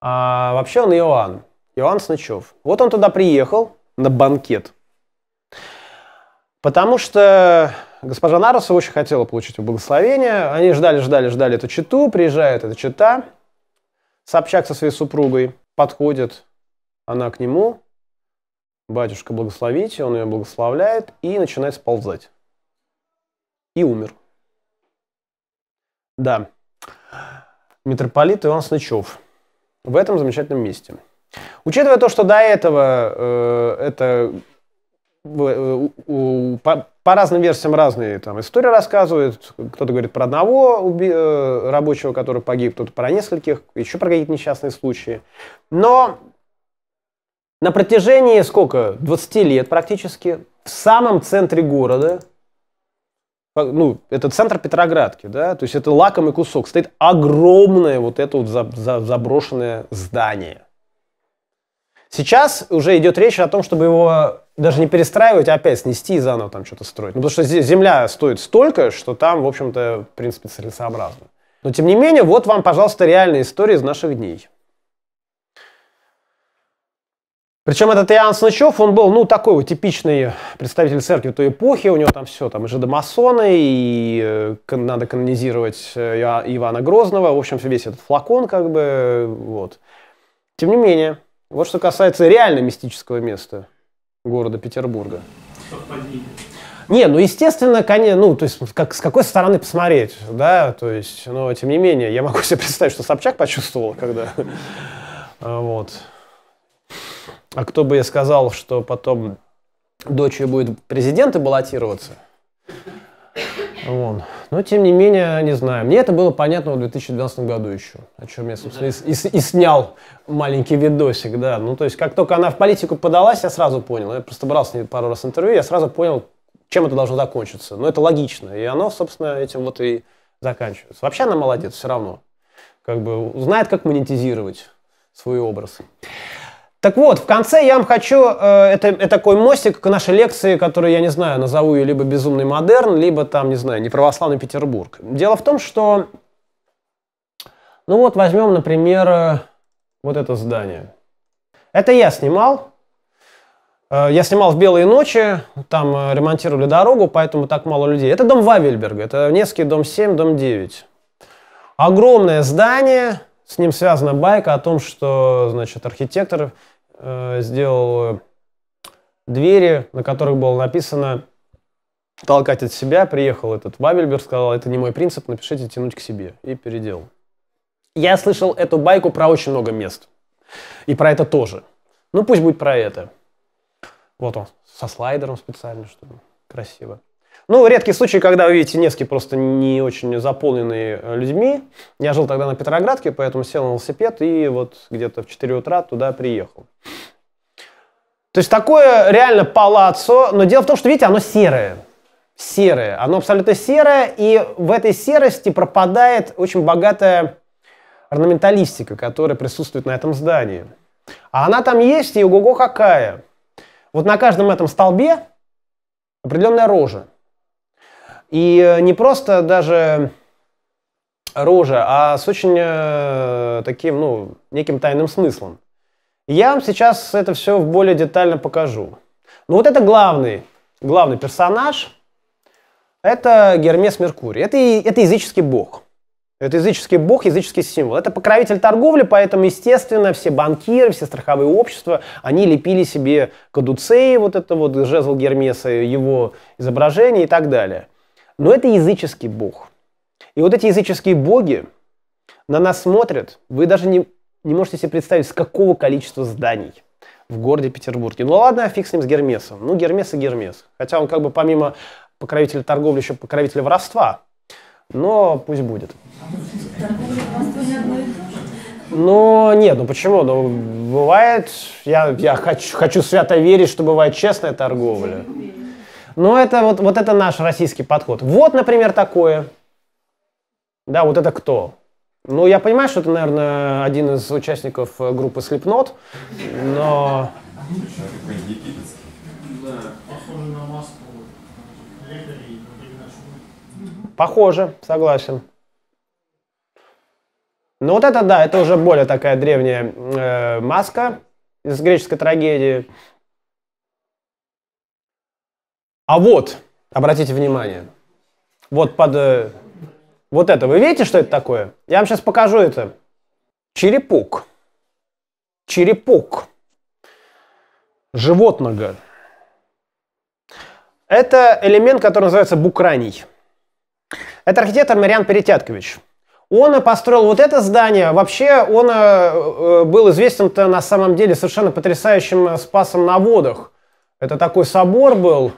А вообще он Иоанн, Иоанн Снычев. Вот он туда приехал на банкет. Потому что госпожа Нарусова очень хотела получить его благословение. Они ждали, ждали, ждали эту читу. Приезжает эта чита. Собчак со своей супругой подходит она к нему Батюшка, благословите, он ее благословляет и начинает сползать. И умер. Да. Митрополит Иван Снычев в этом замечательном месте. Учитывая то, что до этого э, это э, у, по, по разным версиям разные там истории рассказывают. Кто-то говорит про одного уби- э, рабочего, который погиб, кто-то про нескольких, еще про какие-то несчастные случаи. Но на протяжении сколько? 20 лет практически в самом центре города, ну, это центр Петроградки, да, то есть это лакомый кусок, стоит огромное вот это вот заброшенное здание. Сейчас уже идет речь о том, чтобы его даже не перестраивать, а опять снести и заново там что-то строить. Ну, потому что земля стоит столько, что там, в общем-то, в принципе, целесообразно. Но, тем не менее, вот вам, пожалуйста, реальная история из наших дней. Причем этот Иоанн Снычев, он был, ну, такой вот типичный представитель церкви той эпохи, у него там все, там и жидомасоны, и э, надо канонизировать э, Ивана Грозного, в общем, весь этот флакон, как бы, вот. Тем не менее, вот что касается реально мистического места города Петербурга. Не, ну естественно, конечно, ну то есть как, с какой стороны посмотреть, да, то есть, но тем не менее, я могу себе представить, что Собчак почувствовал, когда вот. А кто бы я сказал, что потом дочь ее будет президенты баллотироваться? Вон. Но, тем не менее, не знаю. Мне это было понятно в 2012 году еще, о чем я, собственно, и, и, и снял маленький видосик, да. Ну, то есть, как только она в политику подалась, я сразу понял. Я просто брал с ней пару раз интервью, я сразу понял, чем это должно закончиться. Но это логично. И оно, собственно, этим вот и заканчивается. Вообще она молодец все равно. Как бы знает, как монетизировать свой образ. Так вот, в конце я вам хочу, э, это, это такой мостик к нашей лекции, которую, я не знаю, назову ее либо «Безумный модерн», либо там, не знаю, «Неправославный Петербург». Дело в том, что, ну вот возьмем, например, э, вот это здание. Это я снимал. Э, я снимал в «Белые ночи», там э, ремонтировали дорогу, поэтому так мало людей. Это дом Вавельберга, это Невский дом 7, дом 9. Огромное здание, с ним связана байка о том, что, значит, архитектор э, сделал двери, на которых было написано толкать от себя, приехал этот Вабельберг сказал, это не мой принцип, напишите тянуть к себе. И переделал. Я слышал эту байку про очень много мест. И про это тоже. Ну пусть будет про это. Вот он, со слайдером специально, чтобы красиво. Ну, редкий случай, когда вы видите Невский просто не очень заполненный э, людьми. Я жил тогда на Петроградке, поэтому сел на велосипед и вот где-то в 4 утра туда приехал. То есть такое реально палаццо, но дело в том, что, видите, оно серое. Серое. Оно абсолютно серое, и в этой серости пропадает очень богатая орнаменталистика, которая присутствует на этом здании. А она там есть, и ого-го какая. Вот на каждом этом столбе определенная рожа. И э, не просто даже рожа, а с очень э, таким, ну, неким тайным смыслом. Я вам сейчас это все более детально покажу. Но ну, вот это главный, главный персонаж. Это Гермес Меркурий. Это, это языческий бог. Это языческий бог, языческий символ. Это покровитель торговли, поэтому, естественно, все банкиры, все страховые общества, они лепили себе кадуцеи, вот это вот жезл Гермеса, его изображение и так далее. Но это языческий бог. И вот эти языческие боги на нас смотрят. Вы даже не, не можете себе представить, с какого количества зданий в городе Петербурге. Ну ладно, фиг с ним с Гермесом. Ну, Гермес и Гермес. Хотя он как бы помимо покровителя торговли еще покровитель воровства. Но пусть будет. Ну, нет, ну почему? Ну, бывает, я, я хочу, хочу свято верить, что бывает честная торговля. Но это вот, вот это наш российский подход. Вот, например, такое. Да, вот это кто? Ну, я понимаю, что это, наверное, один из участников э, группы Slipknot, но... Похоже, согласен. Ну вот это, да, это уже более такая древняя э, маска из греческой трагедии. А вот, обратите внимание, вот под... Э, вот это, вы видите, что это такое? Я вам сейчас покажу это. Черепок. Черепок. Животного. Это элемент, который называется букраний. Это архитектор Мариан Перетяткович. Он построил вот это здание. Вообще он э, э, был известен на самом деле совершенно потрясающим спасом на водах. Это такой собор был,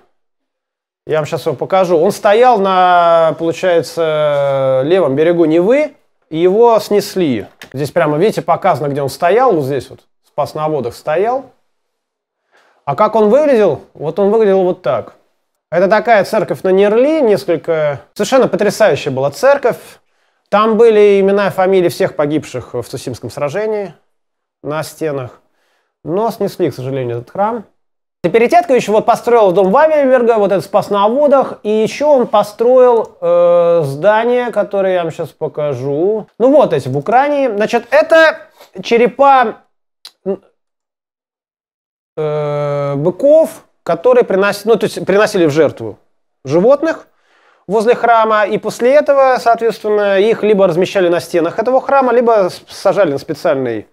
я вам сейчас его покажу. Он стоял на, получается, левом берегу Невы, и его снесли. Здесь прямо, видите, показано, где он стоял. Вот здесь вот, спас на водах стоял. А как он выглядел? Вот он выглядел вот так. Это такая церковь на Нерли, несколько... Совершенно потрясающая была церковь. Там были имена и фамилии всех погибших в Цусимском сражении на стенах. Но снесли, к сожалению, этот храм. Перетятка еще вот построил дом Вавельберга, вот этот спас на водах, и еще он построил э, здание, которое я вам сейчас покажу. Ну вот эти в Украине. Значит, это черепа э, быков, которые приносили, ну, то есть приносили в жертву животных возле храма, и после этого, соответственно, их либо размещали на стенах этого храма, либо сажали на специальный,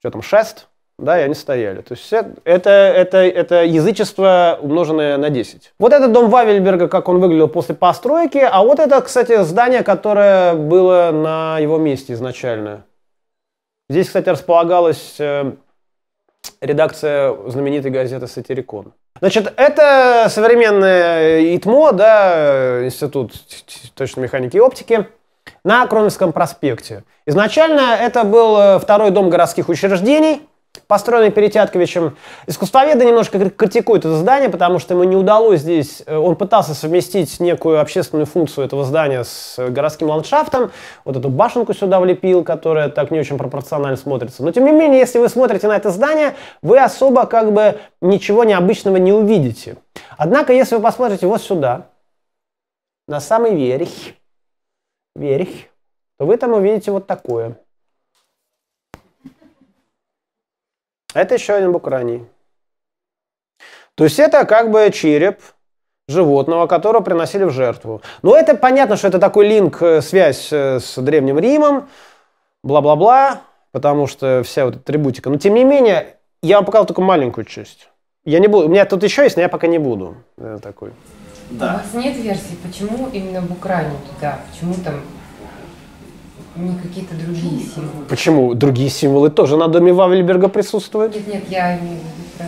что там, шест, да, и они стояли. То есть это, это, это, это язычество, умноженное на 10. Вот этот дом Вавельберга, как он выглядел после постройки, а вот это, кстати, здание, которое было на его месте изначально. Здесь, кстати, располагалась э, редакция знаменитой газеты «Сатирикон». Значит, это современное ИТМО, да, Институт точной механики и оптики, на Кромовском проспекте. Изначально это был э, второй дом городских учреждений – построенный Перетятковичем. Искусствоведы немножко критикуют это здание, потому что ему не удалось здесь... Э, он пытался совместить некую общественную функцию этого здания с э, городским ландшафтом. Вот эту башенку сюда влепил, которая так не очень пропорционально смотрится. Но тем не менее, если вы смотрите на это здание, вы особо как бы ничего необычного не увидите. Однако, если вы посмотрите вот сюда, на самый верх, верх, то вы там увидите вот такое. А это еще один букраний. То есть это как бы череп животного, которого приносили в жертву. Ну это понятно, что это такой линк, э, связь э, с Древним Римом, бла-бла-бла, потому что вся вот эта трибутика. Но тем не менее, я вам показал только маленькую часть. Я не буду, у меня тут еще есть, но я пока не буду. Это такой. Да. У вас нет версии, почему именно в Украине туда? Почему там не какие-то другие символы. Почему? Другие символы тоже на доме Вавельберга присутствуют? Нет, нет, я не про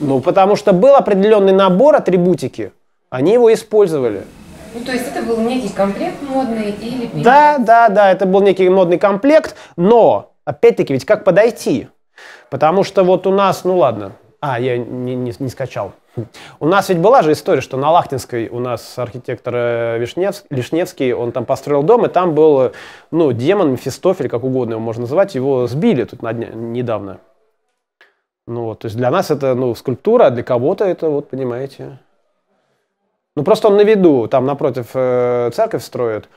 Ну, потому что был определенный набор атрибутики, они его использовали. Ну, то есть это был некий комплект модный или... Да, да, да, это был некий модный комплект, но, опять-таки, ведь как подойти? Потому что вот у нас, ну ладно, а, я не, не, не скачал. У нас ведь была же история, что на Лахтинской у нас архитектор э, Вишневский, Лишневский, он там построил дом, и там был, ну, демон, Мефистофель, как угодно его можно называть, его сбили тут на дня, недавно. Ну, вот, то есть для нас это, ну, скульптура, а для кого-то это, вот, понимаете. Ну, просто он на виду, там напротив э, церковь строят.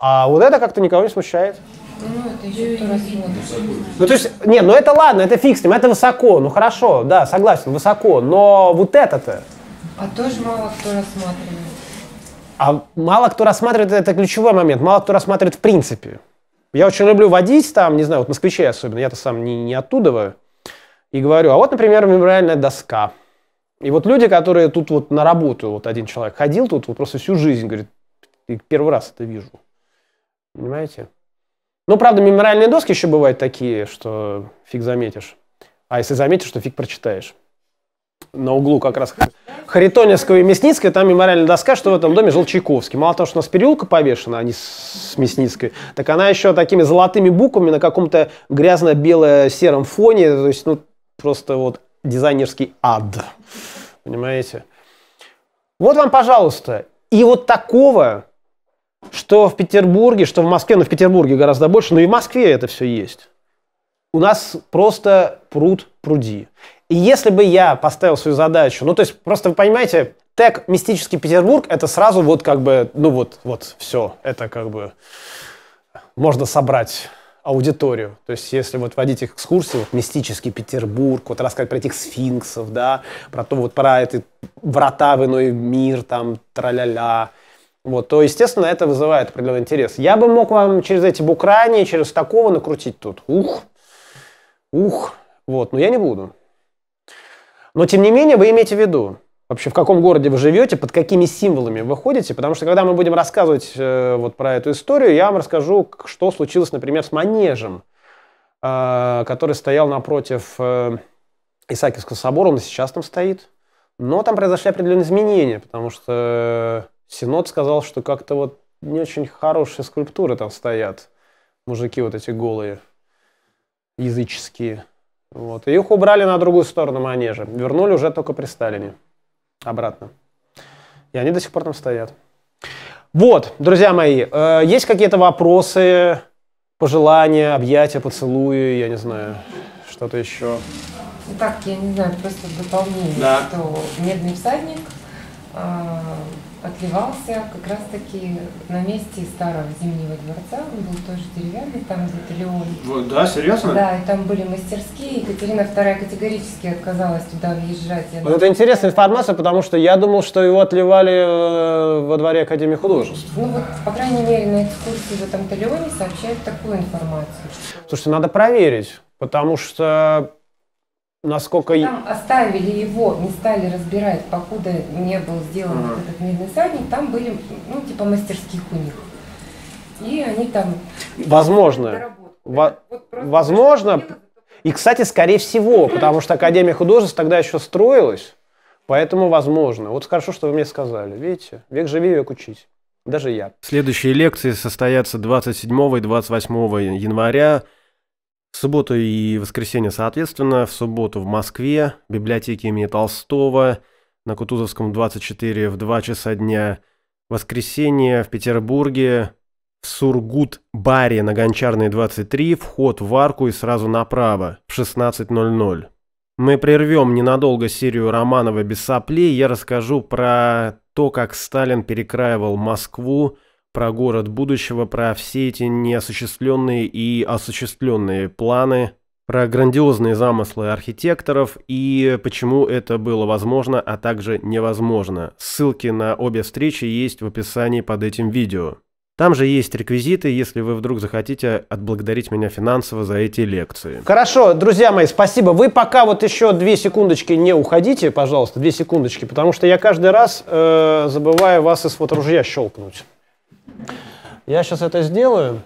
А вот это как-то никого не смущает. Ну, это еще кто рассмотрит. Ну, ну, то есть, не, ну это ладно, это фиг с ним, это высоко, ну хорошо, да, согласен, высоко, но вот это-то... А тоже мало кто рассматривает. А мало кто рассматривает, это ключевой момент, мало кто рассматривает в принципе. Я очень люблю водить там, не знаю, вот москвичей особенно, я-то сам не, не оттудываю, и говорю, а вот, например, мемориальная доска. И вот люди, которые тут вот на работу, вот один человек ходил тут вот просто всю жизнь, говорит, первый раз это вижу. Понимаете? Ну, правда, мемориальные доски еще бывают такие, что фиг заметишь. А если заметишь, что фиг прочитаешь. На углу как раз Харитоневского и Мясницкой, там мемориальная доска, что в этом доме жил Чайковский. Мало того, что у нас переулка повешена, а не с Мясницкой, так она еще такими золотыми буквами на каком-то грязно-бело-сером фоне, то есть, ну, просто вот дизайнерский ад. Понимаете? Вот вам, пожалуйста. И вот такого что в Петербурге, что в Москве, но в Петербурге гораздо больше, но и в Москве это все есть. У нас просто пруд пруди. И если бы я поставил свою задачу, ну то есть просто вы понимаете, тег «Мистический Петербург» это сразу вот как бы, ну вот, вот, все, это как бы можно собрать аудиторию. То есть, если вот водить их экскурсию, вот, мистический Петербург, вот рассказать про этих сфинксов, да, про то, вот про эти врата в иной мир, там, тра ля вот, то, естественно, это вызывает определенный интерес. Я бы мог вам через эти букрани, через такого накрутить тут. Ух, ух, вот, но я не буду. Но, тем не менее, вы имеете в виду, вообще, в каком городе вы живете, под какими символами вы ходите, потому что, когда мы будем рассказывать э, вот про эту историю, я вам расскажу, что случилось, например, с манежем, э, который стоял напротив э, Исаакиевского собора, он сейчас там стоит. Но там произошли определенные изменения, потому что Синод сказал, что как-то вот не очень хорошие скульптуры там стоят. Мужики вот эти голые, языческие. Вот. И их убрали на другую сторону манежа. Вернули уже только при Сталине. Обратно. И они до сих пор там стоят. Вот, друзья мои, э, есть какие-то вопросы, пожелания, объятия, поцелуи, я не знаю, что-то еще? Ну так, я не знаю, просто дополнение, да. что «Медный всадник», э, отливался как раз таки на месте старого зимнего дворца, он был тоже деревянный, там где-то Леон. да, серьезно? Да, и там были мастерские, Екатерина II категорически отказалась туда въезжать. Вот это интересная информация, потому что я думал, что его отливали э, во дворе Академии художеств. Ну вот, по крайней мере, на экскурсии в этом Талионе сообщают такую информацию. Слушайте, надо проверить, потому что Насколько... Там оставили его, не стали разбирать, покуда не был сделан mm-hmm. этот медный всадник, там были, ну, типа мастерских у них. И они там... Возможно. Во- вот возможно. И, кстати, скорее всего, потому что Академия художеств тогда еще строилась, поэтому возможно. Вот хорошо, что вы мне сказали. Видите, век живи, век учись. Даже я. Следующие лекции состоятся 27 и 28 января в субботу и воскресенье, соответственно, в субботу в Москве, в библиотеке имени Толстого, на Кутузовском 24 в 2 часа дня, в воскресенье в Петербурге, в Сургут-баре на Гончарной 23, вход в арку и сразу направо, в 16.00. Мы прервем ненадолго серию Романова без соплей, я расскажу про то, как Сталин перекраивал Москву, про город будущего, про все эти неосуществленные и осуществленные планы, про грандиозные замыслы архитекторов и почему это было возможно, а также невозможно. Ссылки на обе встречи есть в описании под этим видео. Там же есть реквизиты, если вы вдруг захотите отблагодарить меня финансово за эти лекции. Хорошо, друзья мои, спасибо. Вы пока вот еще две секундочки не уходите, пожалуйста, две секундочки, потому что я каждый раз э, забываю вас из вот щелкнуть. Я сейчас это сделаю.